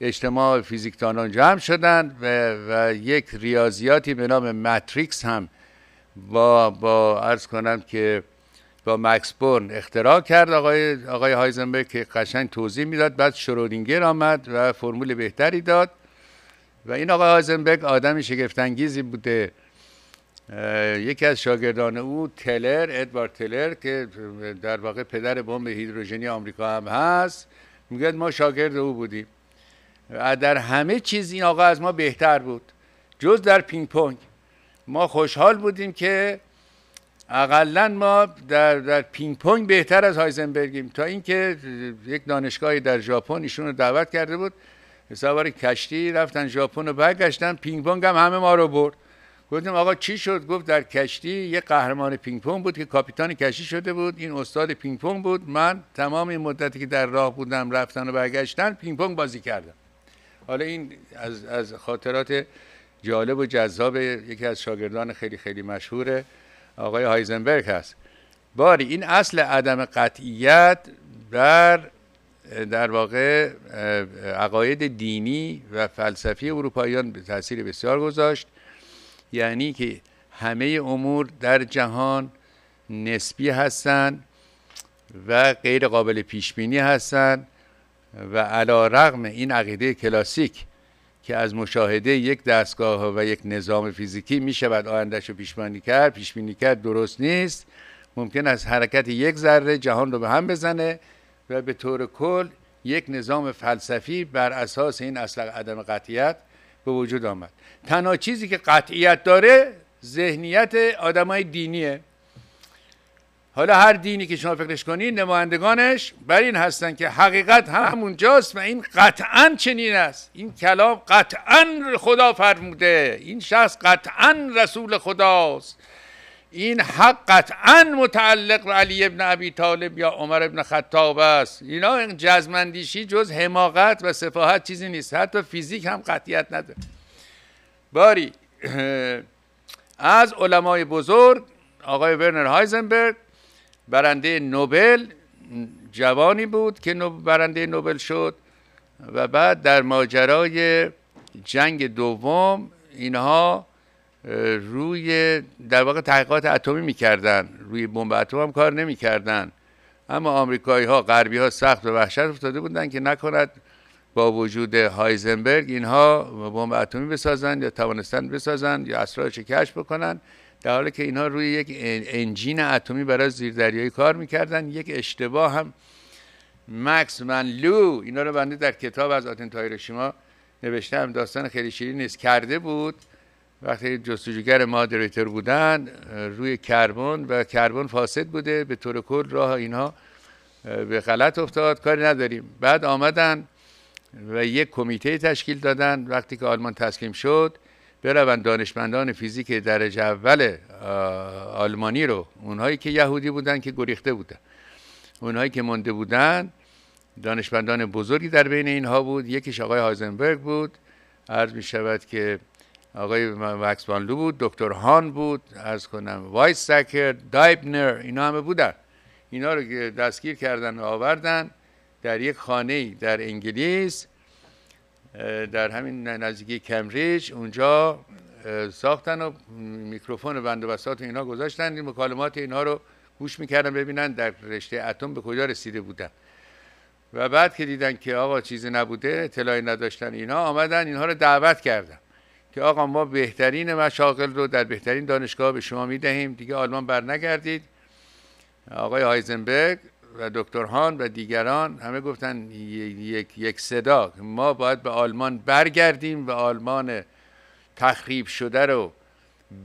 اجتماع فیزیکدانان جمع شدند و, یک ریاضیاتی به نام ماتریکس هم با با عرض کنم که با مکس بورن اختراع کرد آقای, آقای هایزنبرگ که قشنگ توضیح میداد بعد شرودینگر آمد و فرمول بهتری داد و این آقای هایزنبرگ آدم شگفتانگیزی بوده یکی از شاگردان او تلر ادوارد تلر که در واقع پدر بمب هیدروژنی آمریکا هم هست میگه ما شاگرد او بودیم در همه چیز این آقا از ما بهتر بود جز در پینگ پونگ ما خوشحال بودیم که اقلا ما در, در پینگ پونگ بهتر از هایزنبرگیم تا اینکه یک دانشگاهی در ژاپن ایشون رو دعوت کرده بود سوار کشتی رفتن ژاپن رو برگشتن پینگ پونگ هم همه ما رو برد گفتیم آقا چی شد گفت در کشتی یه قهرمان پینگ پونگ بود که کاپیتان کشتی شده بود این استاد پینگ پونگ بود من تمام این مدتی که در راه بودم رفتن و برگشتن پینگ پونگ بازی کردم حالا این از, از خاطرات جالب و جذاب یکی از شاگردان خیلی خیلی مشهوره آقای هایزنبرگ هست باری این اصل عدم قطعیت در در واقع عقاید دینی و فلسفی اروپاییان به تاثیر بسیار گذاشت یعنی که همه امور در جهان نسبی هستند و غیر قابل پیش بینی هستند و علی رغم این عقیده کلاسیک که از مشاهده یک دستگاه و یک نظام فیزیکی می شود آیندهش رو پیشبینی کرد پیشبینی کرد درست نیست ممکن است حرکت یک ذره جهان رو به هم بزنه و به طور کل یک نظام فلسفی بر اساس این اصل عدم قطعیت به وجود آمد تنها چیزی که قطعیت داره ذهنیت آدمای دینیه حالا هر دینی که شما فکرش کنید نمایندگانش بر این هستن که حقیقت همونجاست و این قطعا چنین است این کلام قطعا خدا فرموده این شخص قطعا رسول خداست این حق قطعا متعلق به علی ابن ابی طالب یا عمر ابن خطاب است اینا جزمندیشی جز حماقت و سفاهت چیزی نیست حتی فیزیک هم قطعیت نداره باری از علمای بزرگ آقای ورنر هایزنبرگ برنده نوبل جوانی بود که برنده نوبل شد و بعد در ماجرای جنگ دوم اینها روی در واقع تحقیقات اتمی میکردن روی بمب اتم هم کار نمیکردن اما آمریکایی ها غربی ها سخت و وحشت افتاده بودند که نکند با وجود هایزنبرگ اینها بمب اتمی بسازند یا توانستند بسازند یا اسرارش کشف بکنند. در حالی که اینها روی یک انجین اتمی برای زیردریایی کار میکردن یک اشتباه هم مکس منلو اینا رو بنده در کتاب از آتن نوشته نوشتم داستان خیلی شیرین نیست کرده بود وقتی جستجوگر مادریتر بودن روی کربن و کربن فاسد بوده به طور کل راه اینها به غلط افتاد کاری نداریم بعد آمدن و یک کمیته تشکیل دادن وقتی که آلمان تسلیم شد بروند دانشمندان فیزیک درجه اول آلمانی رو اونهایی که یهودی بودن که گریخته بودن اونهایی که مونده بودن دانشمندان بزرگی در بین اینها بود یکیش آقای هایزنبرگ بود عرض می شود که آقای بانلو بود دکتر هان بود عرض کنم وایسکر دایبنر اینا همه بودن اینا رو دستگیر کردن و آوردن در یک خانه در انگلیس در همین نزدیکی کمبریج اونجا ساختن و میکروفون و بند و بسات اینا گذاشتن مکالمات اینها رو گوش میکردن ببینن در رشته اتم به کجا رسیده بودن و بعد که دیدن که آقا چیزی نبوده اطلاعی نداشتن اینا آمدن اینها رو دعوت کردن که آقا ما بهترین مشاغل رو در بهترین دانشگاه به شما میدهیم دیگه آلمان بر نگردید آقای هایزنبرگ و دکتر هان و دیگران همه گفتن یک, یک صدا ما باید به آلمان برگردیم و آلمان تخریب شده رو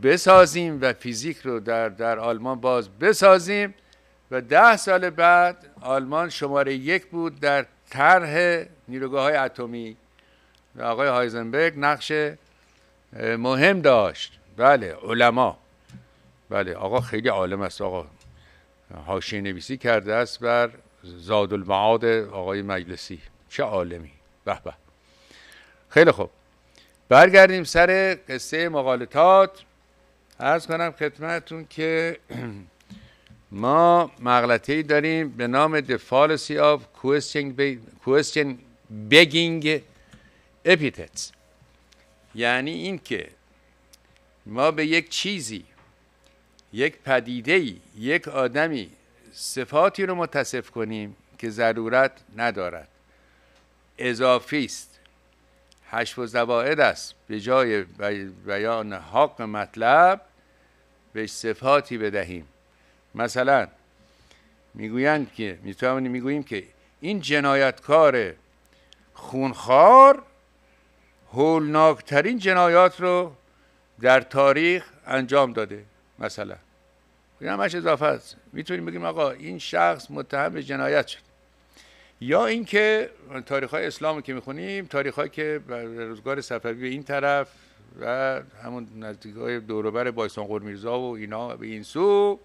بسازیم و فیزیک رو در, در آلمان باز بسازیم و ده سال بعد آلمان شماره یک بود در طرح نیروگاه های اتمی و آقای هایزنبرگ نقش مهم داشت بله علما بله آقا خیلی عالم است آقا حاشیه نویسی کرده است بر زاد المعاد آقای مجلسی چه عالمی به به خیلی خوب برگردیم سر قصه مقالطات ارز کنم خدمتتون که ما مغلطه ای داریم به نام The Fallacy of Question Begging Epithets یعنی اینکه ما به یک چیزی یک پدیده ای یک آدمی صفاتی رو متصف کنیم که ضرورت ندارد اضافی است حشف و زواعد است به جای بیان حق مطلب به صفاتی بدهیم مثلا میگویند که میتوانیم میگوییم که این جنایتکار خونخوار هولناکترین جنایات رو در تاریخ انجام داده مثلا این همش اضافه است میتونیم بگیم آقا این شخص متهم به جنایت شد یا اینکه تاریخ های اسلام که میخونیم تاریخ های که روزگار صفوی به این طرف و همون نزدیک های دوروبر بایستان قرمیرزا و اینا به این سو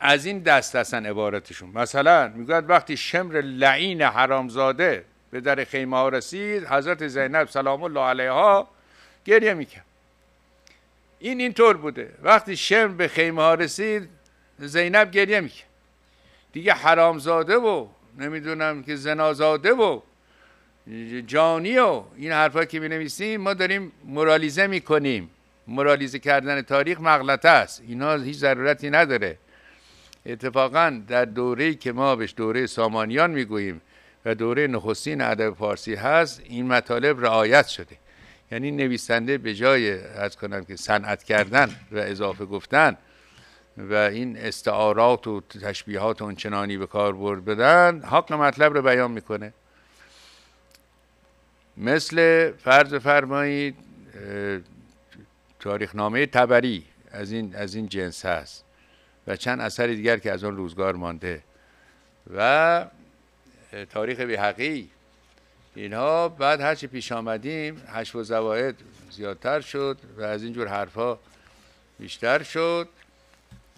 از این دست هستن عبارتشون مثلا میگوید وقتی شمر لعین حرامزاده به در خیمه ها رسید حضرت زینب سلام الله علیها گریه میکرد این اینطور بوده وقتی شم به خیمه ها رسید زینب گریه میکرد دیگه حرامزاده و نمیدونم که زنازاده و جانی و این حرفا که می نویسیم ما داریم مورالیزه می کنیم کردن تاریخ مغلطه است اینا هیچ ضرورتی نداره اتفاقا در دوره‌ای که ما بهش دوره سامانیان میگوییم و دوره نخستین ادب فارسی هست این مطالب رعایت شده یعنی نویسنده به جای از کنم که صنعت کردن و اضافه گفتن و این استعارات و تشبیهات اونچنانی به کار برد بدن حق مطلب رو بیان میکنه مثل فرض فرمایید تاریخنامه تبری از این, از این جنس هست و چند اثر دیگر که از آن روزگار مانده و تاریخ بیحقی اینها بعد هرچی پیش آمدیم هشت و زواید زیادتر شد و از اینجور حرفها بیشتر شد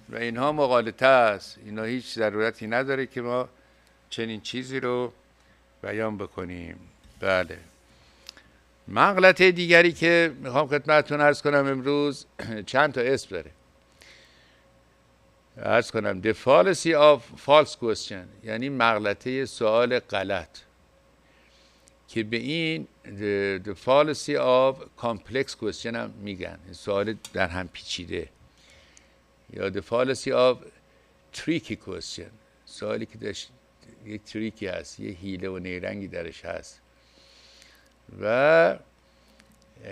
و اینها مقالطه است اینا هیچ ضرورتی نداره که ما چنین چیزی رو بیان بکنیم بله مغلطه دیگری که میخوام خدمتتون ارز کنم امروز چند تا اسم داره ارز کنم the fallacy of false question یعنی مغلطه سوال غلط که به این فالسی آف کامپلکس کوشن هم میگن سوال در هم پیچیده یا the fallacy of tricky question سوالی که داشت یک تریکی هست یه هیله و نیرنگی درش هست و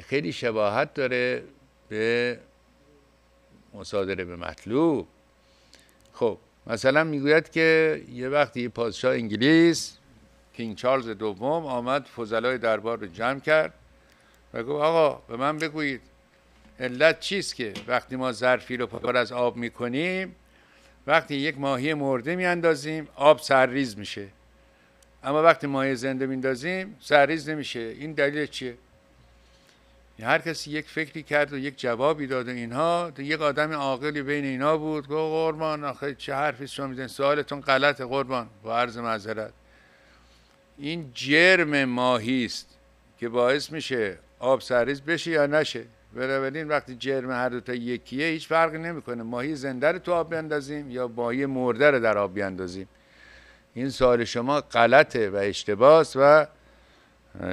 خیلی شباهت داره به مصادره به مطلوب خب مثلا میگوید که یه وقتی یه پادشاه انگلیس کینگ چارلز دوم آمد فضلای دربار رو جمع کرد و گفت آقا به من بگویید علت چیست که وقتی ما ظرفی رو پر از آب میکنیم وقتی یک ماهی مرده میاندازیم آب سرریز میشه اما وقتی ماهی زنده میندازیم سرریز نمیشه این دلیل چیه هر کسی یک فکری کرد و یک جوابی داد و اینها تو یک آدم عاقلی بین اینا بود گفت قربان آخه چه حرفی شما میزنید سوالتون غلطه قربان با عرض معذرت این جرم ماهی است که باعث میشه آب سرریز بشه یا نشه بنابراین وقتی جرم هر دو تا یکیه هیچ فرقی نمیکنه ماهی زنده رو تو آب بیندازیم یا ماهی مرده رو در آب بیندازیم این سوال شما غلطه و اشتباس و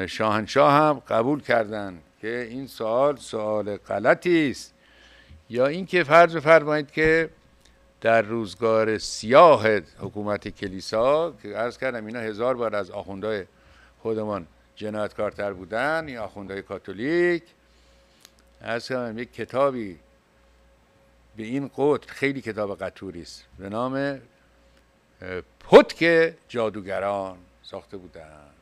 شاهنشاه هم قبول کردن که این سوال سوال غلطی است یا اینکه فرض بفرمایید که در روزگار سیاه حکومت کلیسا که عرض کردم اینا هزار بار از آخوندهای خودمان جنایتکارتر بودن این آخوندهای کاتولیک عرض کردم یک کتابی به این قطر خیلی کتاب قطوری است به نام پتک جادوگران ساخته بودن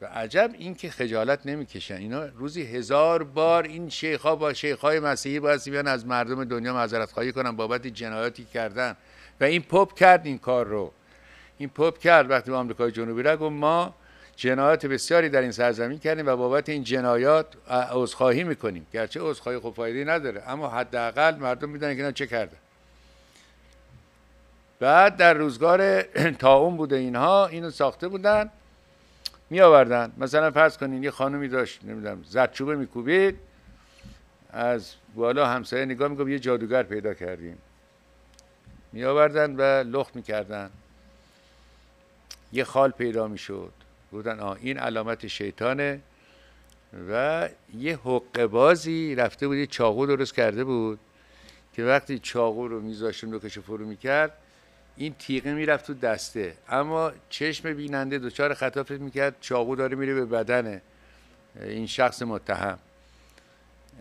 و عجب این که خجالت نمیکشن اینا روزی هزار بار این شیخ ها با شیخ های مسیحی باید بیان از مردم دنیا معذرت خواهی کنن بابت جنایاتی کردن و این پاپ کرد این کار رو این پاپ کرد وقتی به آمریکای جنوبی را گفت ما جنایات بسیاری در این سرزمین کردیم و بابت این جنایات عذرخواهی میکنیم گرچه عذرخواهی خوب فایده نداره اما حداقل مردم میدونن که چه کرده بعد در روزگار تاون بوده اینها اینو ساخته بودن می آوردن مثلا فرض کنین یه خانمی داشت نمیدونم زدچوبه میکوبید از بالا همسایه نگاه گفت یه جادوگر پیدا کردیم می آوردن و لخت میکردن یه خال پیدا میشد گفتن آه این علامت شیطانه و یه حقه بازی رفته بود یه چاقو درست کرده بود که وقتی چاقو رو رو کشو فرو میکرد این تیغه میرفت تو دسته اما چشم بیننده دچار خطا فکر میکرد چاقو داره میره به بدن این شخص متهم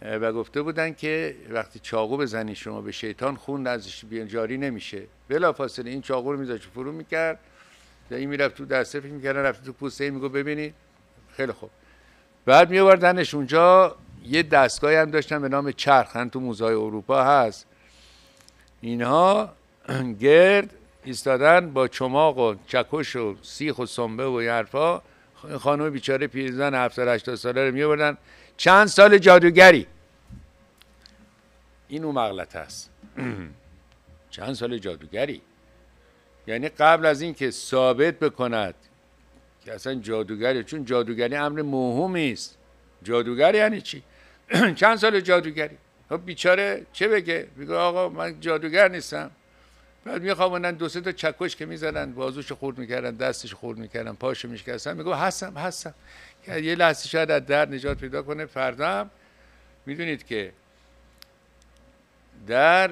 و گفته بودن که وقتی چاقو بزنی شما به شیطان خون ازش جاری نمیشه بلافاصله این چاقو رو میذاشت فرو میکرد و این میرفت تو دسته فکر میکردن رفت تو پوسته این میگو ببینید خیلی خوب بعد میوردنش اونجا یه دستگاهی هم داشتن به نام چرخن تو موزای اروپا هست اینها گرد ایستادن با چماق و چکش و سیخ و سنبه و این حرفا خانم بیچاره پیرزن 70 80 ساله رو میوردن چند سال جادوگری این اون مغلطه است چند سال جادوگری یعنی قبل از اینکه ثابت بکند که اصلا جادوگری چون جادوگری امر موهومی است جادوگر یعنی چی چند سال جادوگری خب بیچاره چه بگه میگه آقا من جادوگر نیستم بعد میخوابونن دو سه تا چکش که میزنن بازوش خورد میکردن دستش خورد میکردن پاشو میشکستن میگو هستم هستم یه لحظه شاید از درد نجات پیدا کنه فردا میدونید که در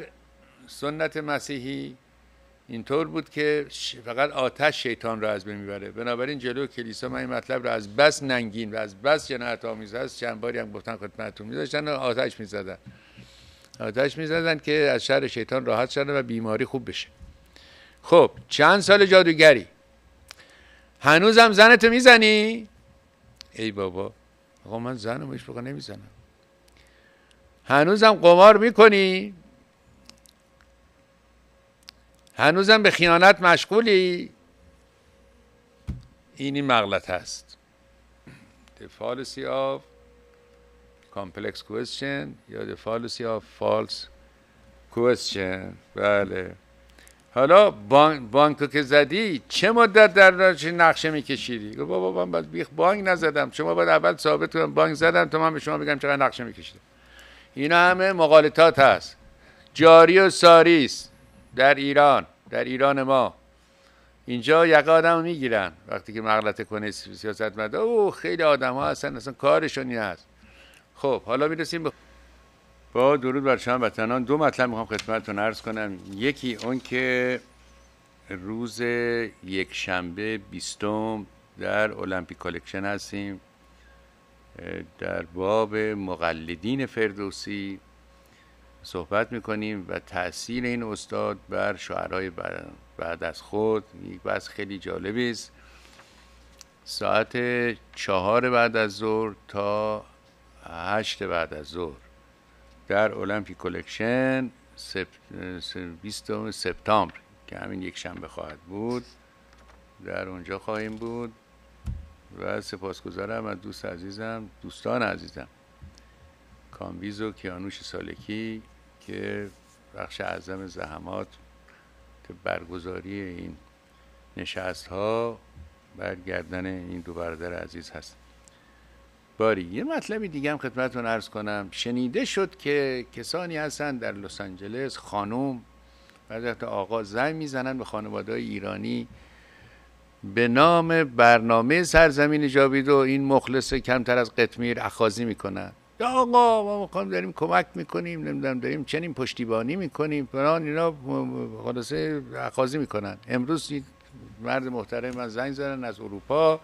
سنت مسیحی اینطور بود که فقط آتش شیطان را از بین میبره بنابراین جلو کلیسا من این مطلب را از بس ننگین و از بس جنایت آمیز هست چند باری هم گفتن خدمتتون میذاشتن آتش میزدن آتش میزدن که از شر شیطان راحت شدن و بیماری خوب بشه خب چند سال جادوگری هنوزم زنتو میزنی ای بابا آقا من زنم هیچ بخوا نمیزنم هنوزم قمار میکنی هنوزم به خیانت مشغولی این این مغلط هست تفال سیاف کامپلکس question یا the fallacy of false question بله حالا بانک که زدی چه مدت در نقشه میکشیدی گفت بابا من بیخ بانک نزدم شما باید اول ثابت کنم بانک زدم تو من به شما بگم چقدر نقشه میکشیدم اینا همه مقالطات هست جاری و ساریس در ایران در ایران ما اینجا یک آدم میگیرن وقتی که مغلطه کنه سیاست مده او خیلی آدم ها هستن اصلا کارشونی هست خب حالا میرسیم به با درود بر شما وطنان دو مطلب میخوام خدمتتون عرض کنم یکی اون که روز یک شنبه بیستم در المپیک کالکشن هستیم در باب مقلدین فردوسی صحبت میکنیم و تاثیر این استاد بر شعرهای بعد از خود یک بحث خیلی جالبی است ساعت چهار بعد از ظهر تا هشت بعد از ظهر در المپیک کلکشن 20 سپتامبر که همین یک شنبه خواهد بود در اونجا خواهیم بود و سپاسگزارم از دوست عزیزم دوستان عزیزم کامبیز و کیانوش سالکی که بخش اعظم زحمات برگزاری این نشست ها بر گردن این دو برادر عزیز هست باری یه مطلبی دیگه هم خدمتتون عرض کنم شنیده شد که کسانی هستن در لس آنجلس خانم بعضی آقا زنگ میزنن به خانواده ایرانی به نام برنامه سرزمین جاوید و این مخلص کمتر از قطمیر اخازی میکنن یا آقا ما میخوام داریم کمک میکنیم نمیدونم داریم چنین پشتیبانی میکنیم فلان اینا خلاصه اخازی میکنن امروز مرد محترم من زنگ زدن از اروپا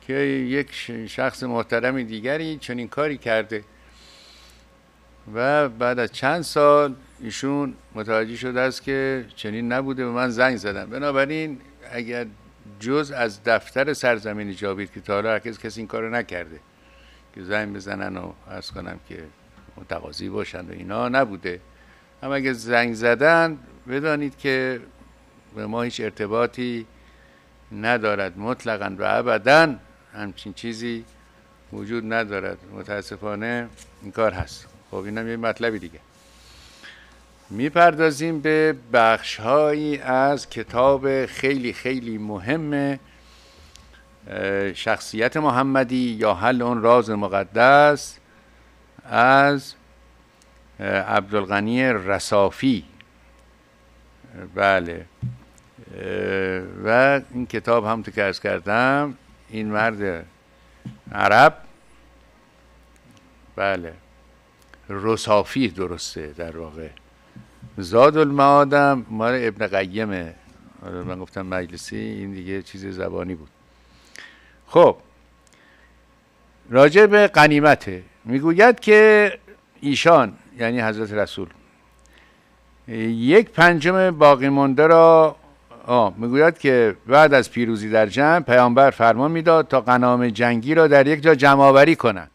که یک شخص محترم دیگری چنین کاری کرده و بعد از چند سال ایشون متوجه شده است که چنین نبوده به من زنگ زدن بنابراین اگر جز از دفتر سرزمین جاوید که تا حالا کسی این کارو نکرده که زنگ بزنن و از کنم که متقاضی باشند و اینا نبوده اما اگر زنگ زدن بدانید که به ما هیچ ارتباطی ندارد مطلقا و ابدا همچین چیزی وجود ندارد متاسفانه این کار هست خب هم یه مطلبی دیگه میپردازیم به بخش هایی از کتاب خیلی خیلی مهم شخصیت محمدی یا حل اون راز مقدس از عبدالغنی رصافی بله و این کتاب هم تو که کردم این مرد عرب بله رسافی درسته در واقع زاد المعادم مال ابن قیمه من گفتم مجلسی این دیگه چیز زبانی بود خب راجع به قنیمته میگوید که ایشان یعنی حضرت رسول یک پنجم باقی مانده را آه میگوید که بعد از پیروزی در جنگ پیامبر فرمان میداد تا قنام جنگی را در یک جا آوری کنند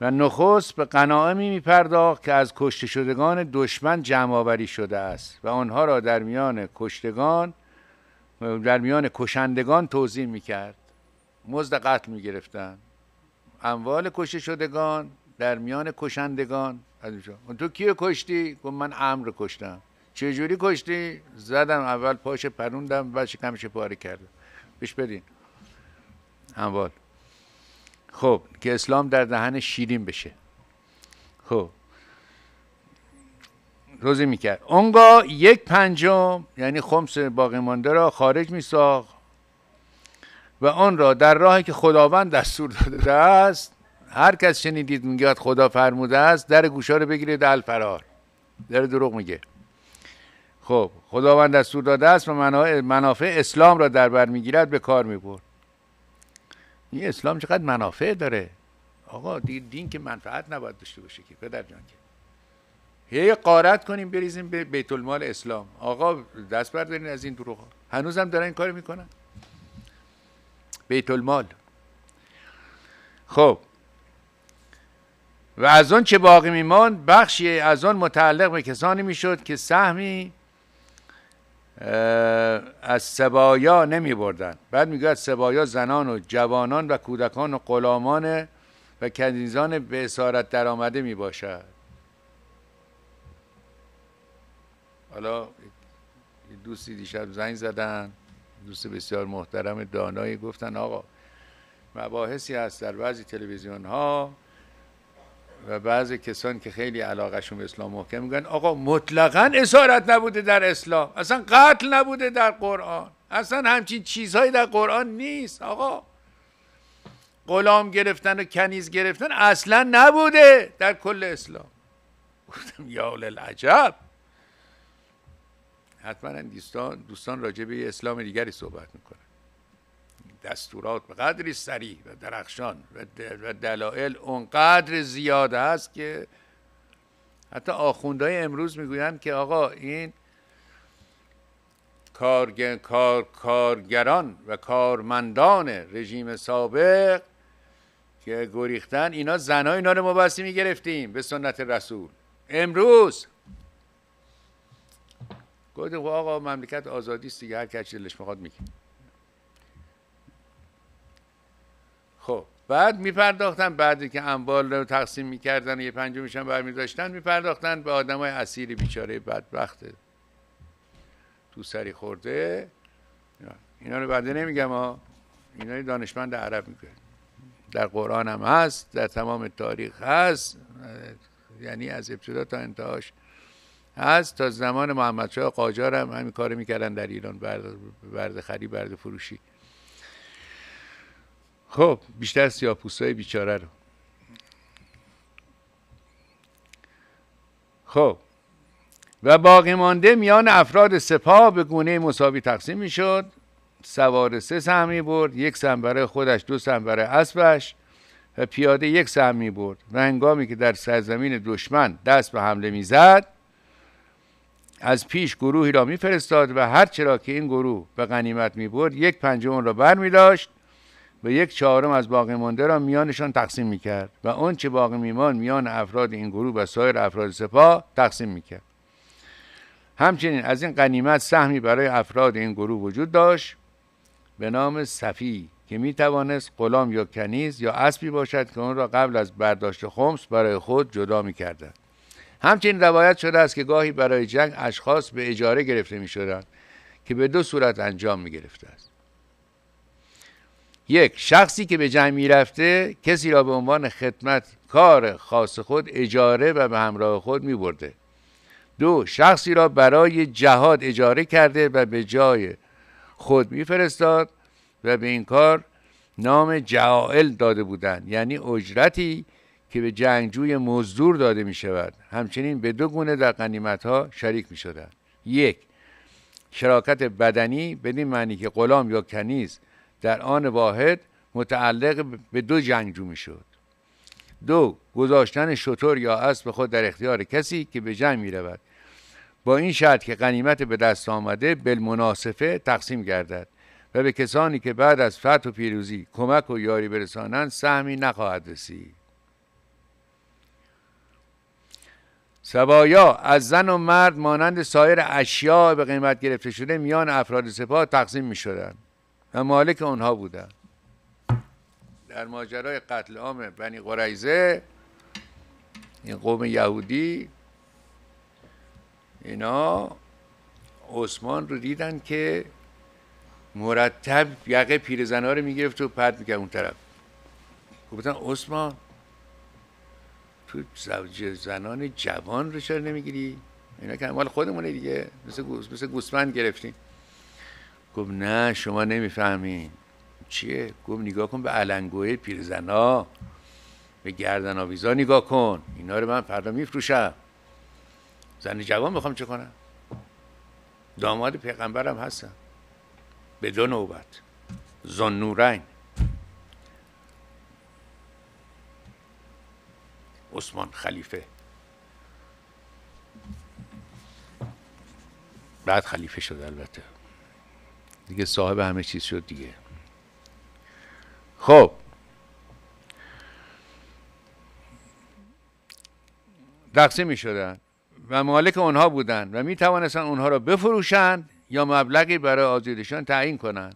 و نخست به قناعمی میپرداخت که از کشته شدگان دشمن آوری شده است و آنها را در میان کشتگان در میان کشندگان توضیح میکرد مزد قتل میگرفتن اموال کشته شدگان در میان کشندگان از تو کی کشتی؟ گفت من امر کشتم چجوری کشتی؟ زدم اول پاش پروندم و شکمش پاره کردم بیش بدین اموال خب که اسلام در دهن شیرین بشه خب روزی میکرد اونگا یک پنجم یعنی خمس باقی مانده را خارج میساخت و آن را در راهی که خداوند دستور داده است هر کس شنیدید میگه خدا فرموده است در گوشا رو بگیرید فرار در دروغ میگه خب خداوند دستور داده است و منافع اسلام را در بر میگیرد به کار میبرد این اسلام چقدر منافع داره آقا دین, دین که منفعت نباید داشته باشه که پدر جان که هی قارت کنیم بریزیم به بیت المال اسلام آقا دست بردارین از این دروغ هنوز هم دارن این کار میکنن بیت المال خب و از اون چه باقی میمان بخشی از اون متعلق به کسانی میشد که سهمی از سبایا نمی بردن بعد میگه از سبایا زنان و جوانان و کودکان و غلامان و کنیزان به اسارت درآمده می باشد حالا دوستی دیشب زنگ زدن دوست بسیار محترم دانایی گفتن آقا مباحثی هست در بعضی تلویزیون ها و بعضی کسان که خیلی علاقهشون به اسلام محکم میگن آقا مطلقا اسارت نبوده در اسلام اصلا قتل نبوده در قرآن اصلا همچین چیزهایی در قرآن نیست آقا غلام گرفتن و کنیز گرفتن اصلا نبوده در کل اسلام گفتم یا للعجب حتما دوستان دوستان راجع به اسلام دیگری صحبت میکنن دستورات به قدری سریح و درخشان و دلایل اونقدر زیاد است که حتی آخوندهای امروز میگویند که آقا این کارگر، کار، کارگران و کارمندان رژیم سابق که گریختن اینا زنها اینا رو ما میگرفتیم به سنت رسول امروز گفتیم خب آقا مملکت آزادی است دیگه هر کچی دلش میخواد خب بعد میپرداختن بعدی که اموال رو تقسیم میکردن و یه پنجمش هم برمیداشتن میپرداختن به های اسیر بیچاره بدبخت تو سری خورده اینا رو بنده نمیگم ها اینا دانشمند عرب میگه در قرآن هم هست در تمام تاریخ هست یعنی از ابتدا تا انتهاش هست تا زمان محمد قاجار هم همین کار میکردن در ایران برده برد خری برد فروشی خب بیشتر های بیچاره رو خب و باقی مانده میان افراد سپاه به گونه مساوی تقسیم شد سوار سه سهم می برد یک سهم برای خودش دو سهم برای اسبش و پیاده یک سهم می برد و هنگامی که در سرزمین دشمن دست به حمله زد از پیش گروهی را میفرستاد و هرچرا که این گروه به غنیمت می برد یک پنجم را بر می داشت و یک چهارم از باقی مانده را میانشان تقسیم میکرد و آنچه باقی میمان میان افراد این گروه و سایر افراد سپاه تقسیم میکرد همچنین از این قنیمت سهمی برای افراد این گروه وجود داشت به نام صفی که می توانست غلام یا کنیز یا اسبی باشد که آن را قبل از برداشت خمس برای خود جدا می همچنین روایت شده است که گاهی برای جنگ اشخاص به اجاره گرفته می که به دو صورت انجام می است یک شخصی که به جنگ میرفته کسی را به عنوان خدمت کار خاص خود اجاره و به همراه خود می برده. دو شخصی را برای جهاد اجاره کرده و به جای خود میفرستاد و به این کار نام جعائل داده بودند یعنی اجرتی که به جنگجوی مزدور داده می شود همچنین به دو گونه در قنیمت ها شریک می یک شراکت بدنی بدین معنی که غلام یا کنیز در آن واحد متعلق به دو جنگجو می دو گذاشتن شطور یا اسب خود در اختیار کسی که به جنگ می رود با این شرط که غنیمت به دست آمده بالمناسفه تقسیم گردد و به کسانی که بعد از فتح و پیروزی کمک و یاری برسانند سهمی نخواهد رسید سوایا، از زن و مرد مانند سایر اشیاء به قیمت گرفته شده میان افراد سپاه تقسیم می شدند و مالک آنها بودن در ماجرای قتل عام بنی قریزه این قوم یهودی اینا عثمان رو دیدن که مرتب یقه زنها رو میگرفت و پرد میکرد اون طرف گفتن عثمان تو زوج زنان جوان رو چرا نمیگیری اینا که مال خودمونه دیگه مثل مثل گوسفند گرفتیم گفت نه شما نمیفهمین چیه گفت نگاه کن به علنگوه پیرزنا به گردن آویزا نگاه کن اینا رو من فردا میفروشم زن جوان میخوام چه کنم داماد پیغمبرم هستم به دو نوبت زنورین عثمان خلیفه بعد خلیفه شد البته دیگه صاحب همه چیز شد دیگه خب دقسی می شدن و مالک آنها بودند و می توانستن اونها را بفروشند یا مبلغی برای آزیدشان تعیین کنند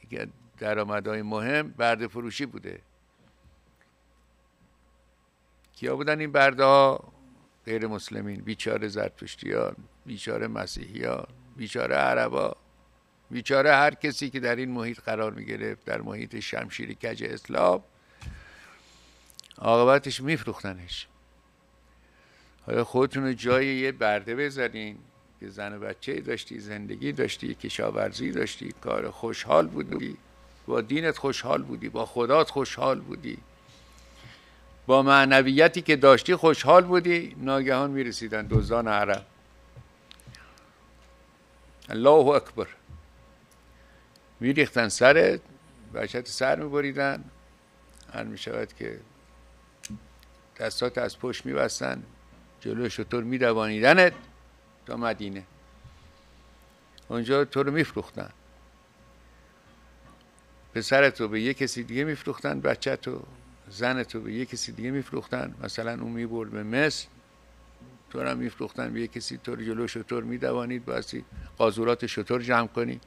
دیگه درآمدهای مهم برده فروشی بوده کیا بودن این برده ها غیر مسلمین بیچاره زرتشتیان بیچاره مسیحیان بیچاره عربا بیچاره هر کسی که در این محیط قرار می گرفت در محیط شمشیر کج اسلام عاقبتش میفروختنش حالا خودتون جای یه برده بزنین که زن و بچه داشتی زندگی داشتی کشاورزی داشتی کار خوشحال بودی با دینت خوشحال بودی با خدات خوشحال بودی با معنویتی که داشتی خوشحال بودی ناگهان میرسیدن دوزان عرب الله اکبر میریختن سرت بچت سر میبریدن هر میشود که دستات از پشت میبستن جلو شطور میدوانیدنت تا مدینه اونجا تو رو میفروختن پسرت رو به یه کسی دیگه میفروختن بچه تو زن تو به یه کسی دیگه میفروختن مثلا اون میبرد به مصر تو رو میفروختن به یه کسی تو رو جلو شطور میدوانید باستی قاضورات شطور جمع کنی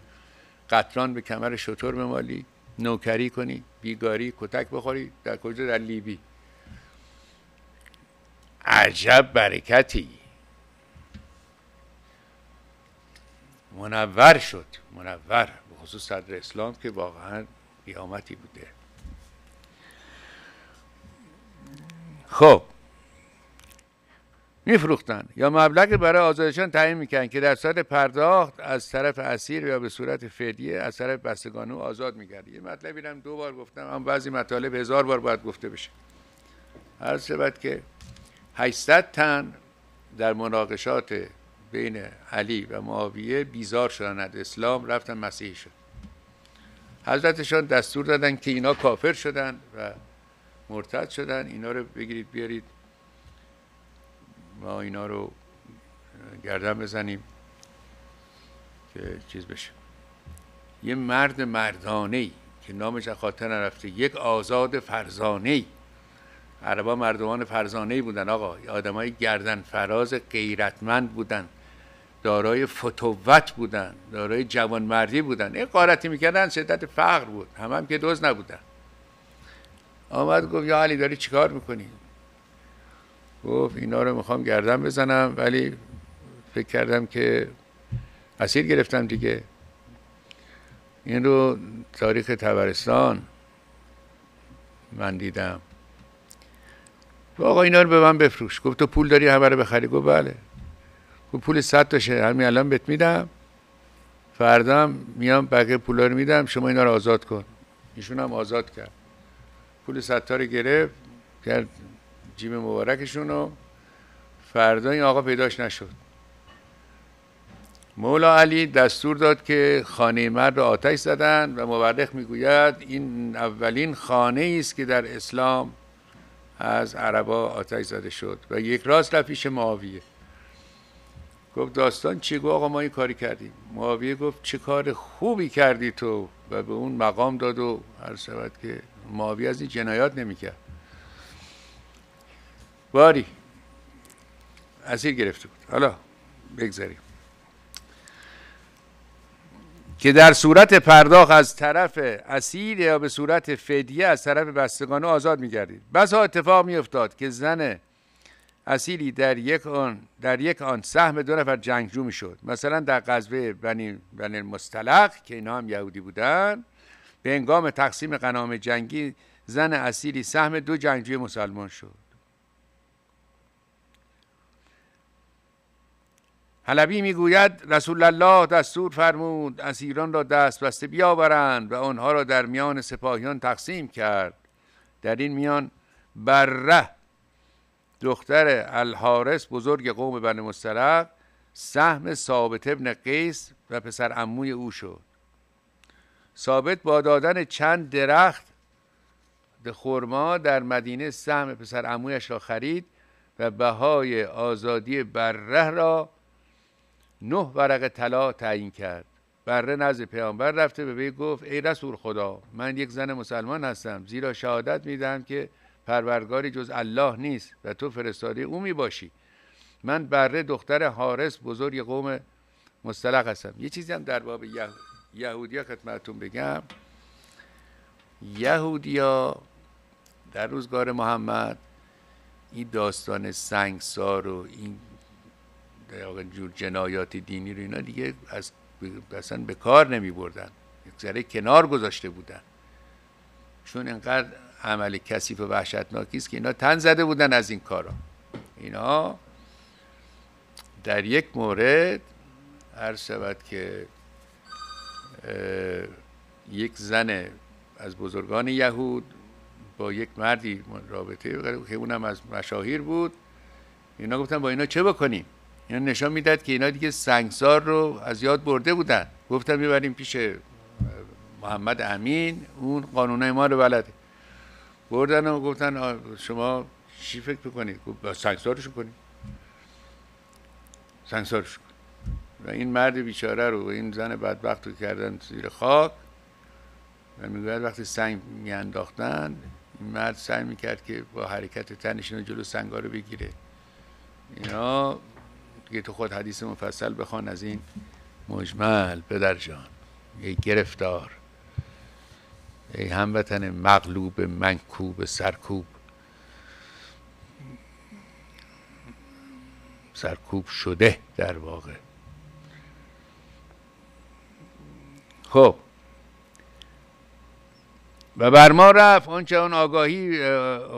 قطران به کمر شطور بمالی نوکری کنی بیگاری کتک بخوری در کجا در لیبی عجب برکتی منور شد منور به خصوص صدر اسلام که واقعا قیامتی بوده خب میفروختن یا مبلغی برای آزادشان تعیین میکنن که در صورت پرداخت از طرف اسیر یا به صورت فدیه از طرف بستگانو آزاد میکرد یه مطلبی هم دو بار گفتم هم بعضی مطالب هزار بار باید گفته بشه هر شود که 800 تن در مناقشات بین علی و معاویه بیزار شدن از اسلام رفتن مسیحی شد حضرتشان دستور دادن که اینا کافر شدن و مرتد شدن اینا رو بگیرید بیارید ما اینا رو گردن بزنیم که چیز بشه یه مرد مردانه ای که نامش از خاطر نرفته یک آزاد فرزانه ای عربا مردمان فرزانه ای بودن آقا آدمای گردن فراز غیرتمند بودن دارای فتوت بودن دارای جوانمردی بودن این قارتی میکردن شدت فقر بود هم, هم که دوز نبودن آمد گفت یا علی داری چیکار میکنی گفت اینا رو میخوام گردن بزنم ولی فکر کردم که اسیر گرفتم دیگه این رو تاریخ تبرستان من دیدم آقا اینا رو به من بفروش گفت تو پول داری همه رو بخری گفت بله گفت پول صد تا همین الان بهت میدم فردا میام بقیه پولا رو میدم شما اینا رو آزاد کن ایشون هم آزاد کرد پول صد تا رو گرفت کرد جیب مبارکشون رو فردا این آقا پیداش نشد مولا علی دستور داد که خانه مرد را آتش زدن و مورخ میگوید این اولین خانه است که در اسلام از عربا آتش زده شد و یک راست رفت پیش معاویه گفت داستان چی گو آقا ما این کاری کردیم معاویه گفت چه کار خوبی کردی تو و به اون مقام داد و هر شود که معاویه از این جنایات نمیکرد باری اسیر گرفته بود حالا بگذاریم که در صورت پرداخت از طرف اسیر یا به صورت فدیه از طرف بستگانه آزاد میگردید بسا اتفاق میافتاد که زن اسیری در یک آن در یک آن سهم دو نفر جنگجو میشد مثلا در غزوه بنی بنی مستلق که اینا هم یهودی بودن به انگام تقسیم قنام جنگی زن اسیری سهم دو جنگجوی مسلمان شد حلبی میگوید رسول الله دستور فرمود ایران را دست بسته بیاورند و آنها را در میان سپاهیان تقسیم کرد در این میان بره دختر الحارس بزرگ قوم بن مسترق سهم ثابت ابن قیس و پسر عموی او شد ثابت با دادن چند درخت خرما در مدینه سهم پسر عمویش را خرید و بهای آزادی بره را نه ورق طلا تعیین کرد بره نزد پیامبر رفته به وی گفت ای رسول خدا من یک زن مسلمان هستم زیرا شهادت میدم که پروردگاری جز الله نیست و تو فرستاده او میباشی باشی من بره دختر حارس بزرگ قوم مستلق هستم یه چیزی هم در باب یه... یهودیا خدمتتون بگم یهودیا در روزگار محمد این داستان سنگسار و این جور جنایات دینی رو اینا دیگه از اصلا به کار نمی بردن ذره کنار گذاشته بودن چون انقدر عمل کثیف و وحشتناکی است که اینا تن زده بودن از این کارا اینا در یک مورد عرض شود که یک زن از بزرگان یهود با یک مردی رابطه که اونم از مشاهیر بود اینا گفتن با اینا چه بکنیم اینا نشان میداد که اینا دیگه سنگسار رو از یاد برده بودن گفتم میبریم پیش محمد امین اون قانونای ما رو بلده بردن و گفتن شما چی فکر میکنید با سنگسارش کنید سنگسارش و این مرد بیچاره رو این زن بدبخت رو کردن زیر خاک و میگوید وقتی سنگ میانداختن این مرد سعی میکرد که با حرکت تنش جلو سنگا رو بگیره اینا دیگه تو خود حدیث مفصل بخوان از این مجمل پدر جان ای گرفتار ای هموطن مغلوب منکوب سرکوب سرکوب شده در واقع خب و بر ما رفت آنچه اون آگاهی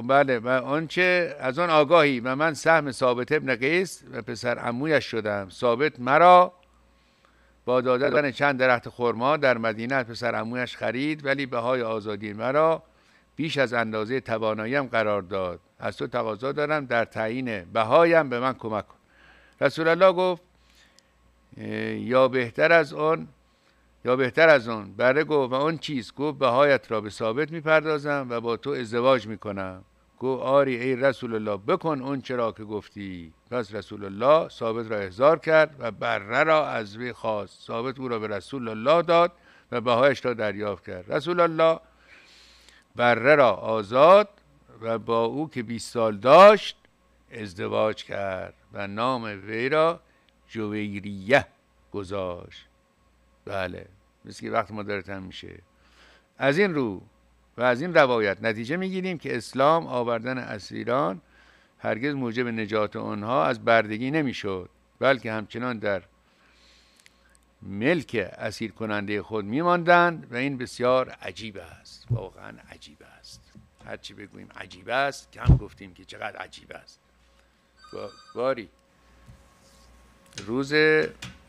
بله و آنچه از آن آگاهی و من سهم ثابت ابن قیس و پسر عمویش شدم ثابت مرا با دادن چند درخت خرما در مدینه پسر عمویش خرید ولی به های آزادی مرا بیش از اندازه تواناییم قرار داد از تو تقاضا دارم در تعیین بهایم به من کمک کن رسول الله گفت یا بهتر از آن یا بهتر از آن بره گفت و آن چیز گفت بهایت را به ثابت میپردازم و با تو ازدواج میکنم گفت آری ای رسول الله بکن اون چرا که گفتی پس رسول الله ثابت را احضار کرد و بره را از وی خواست ثابت او را به رسول الله داد و بهایش را دریافت کرد رسول الله بره را آزاد و با او که 20 سال داشت ازدواج کرد و نام وی را جویریه گذاشت بله مثل که وقت ما داره تم میشه از این رو و از این روایت نتیجه میگیریم که اسلام آوردن اسیران هرگز موجب نجات آنها از بردگی نمیشد بلکه همچنان در ملک اسیر کننده خود میماندند و این بسیار عجیب است واقعا عجیب است هرچی بگوییم عجیب است کم گفتیم که چقدر عجیب است باری روز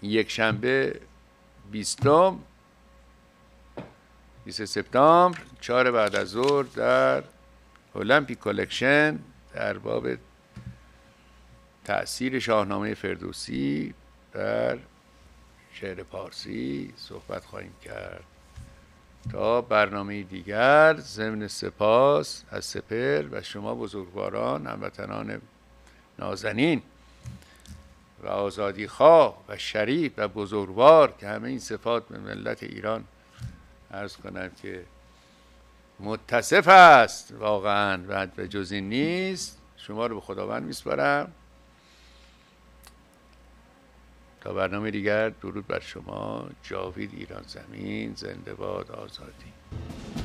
یک شنبه بیستم 20 سپتامبر چهار بعد از ظهر در المپیک کلکشن در باب تاثیر شاهنامه فردوسی در شعر پارسی صحبت خواهیم کرد تا برنامه دیگر ضمن سپاس از سپر و شما بزرگواران هموطنان نازنین و آزادی خواه و شریف و بزرگوار که همه این صفات به ملت ایران ارز کنم که متصف است واقعا و جز این نیست شما رو به خداوند میسپارم تا برنامه دیگر درود بر شما جاوید ایران زمین زنده باد آزادی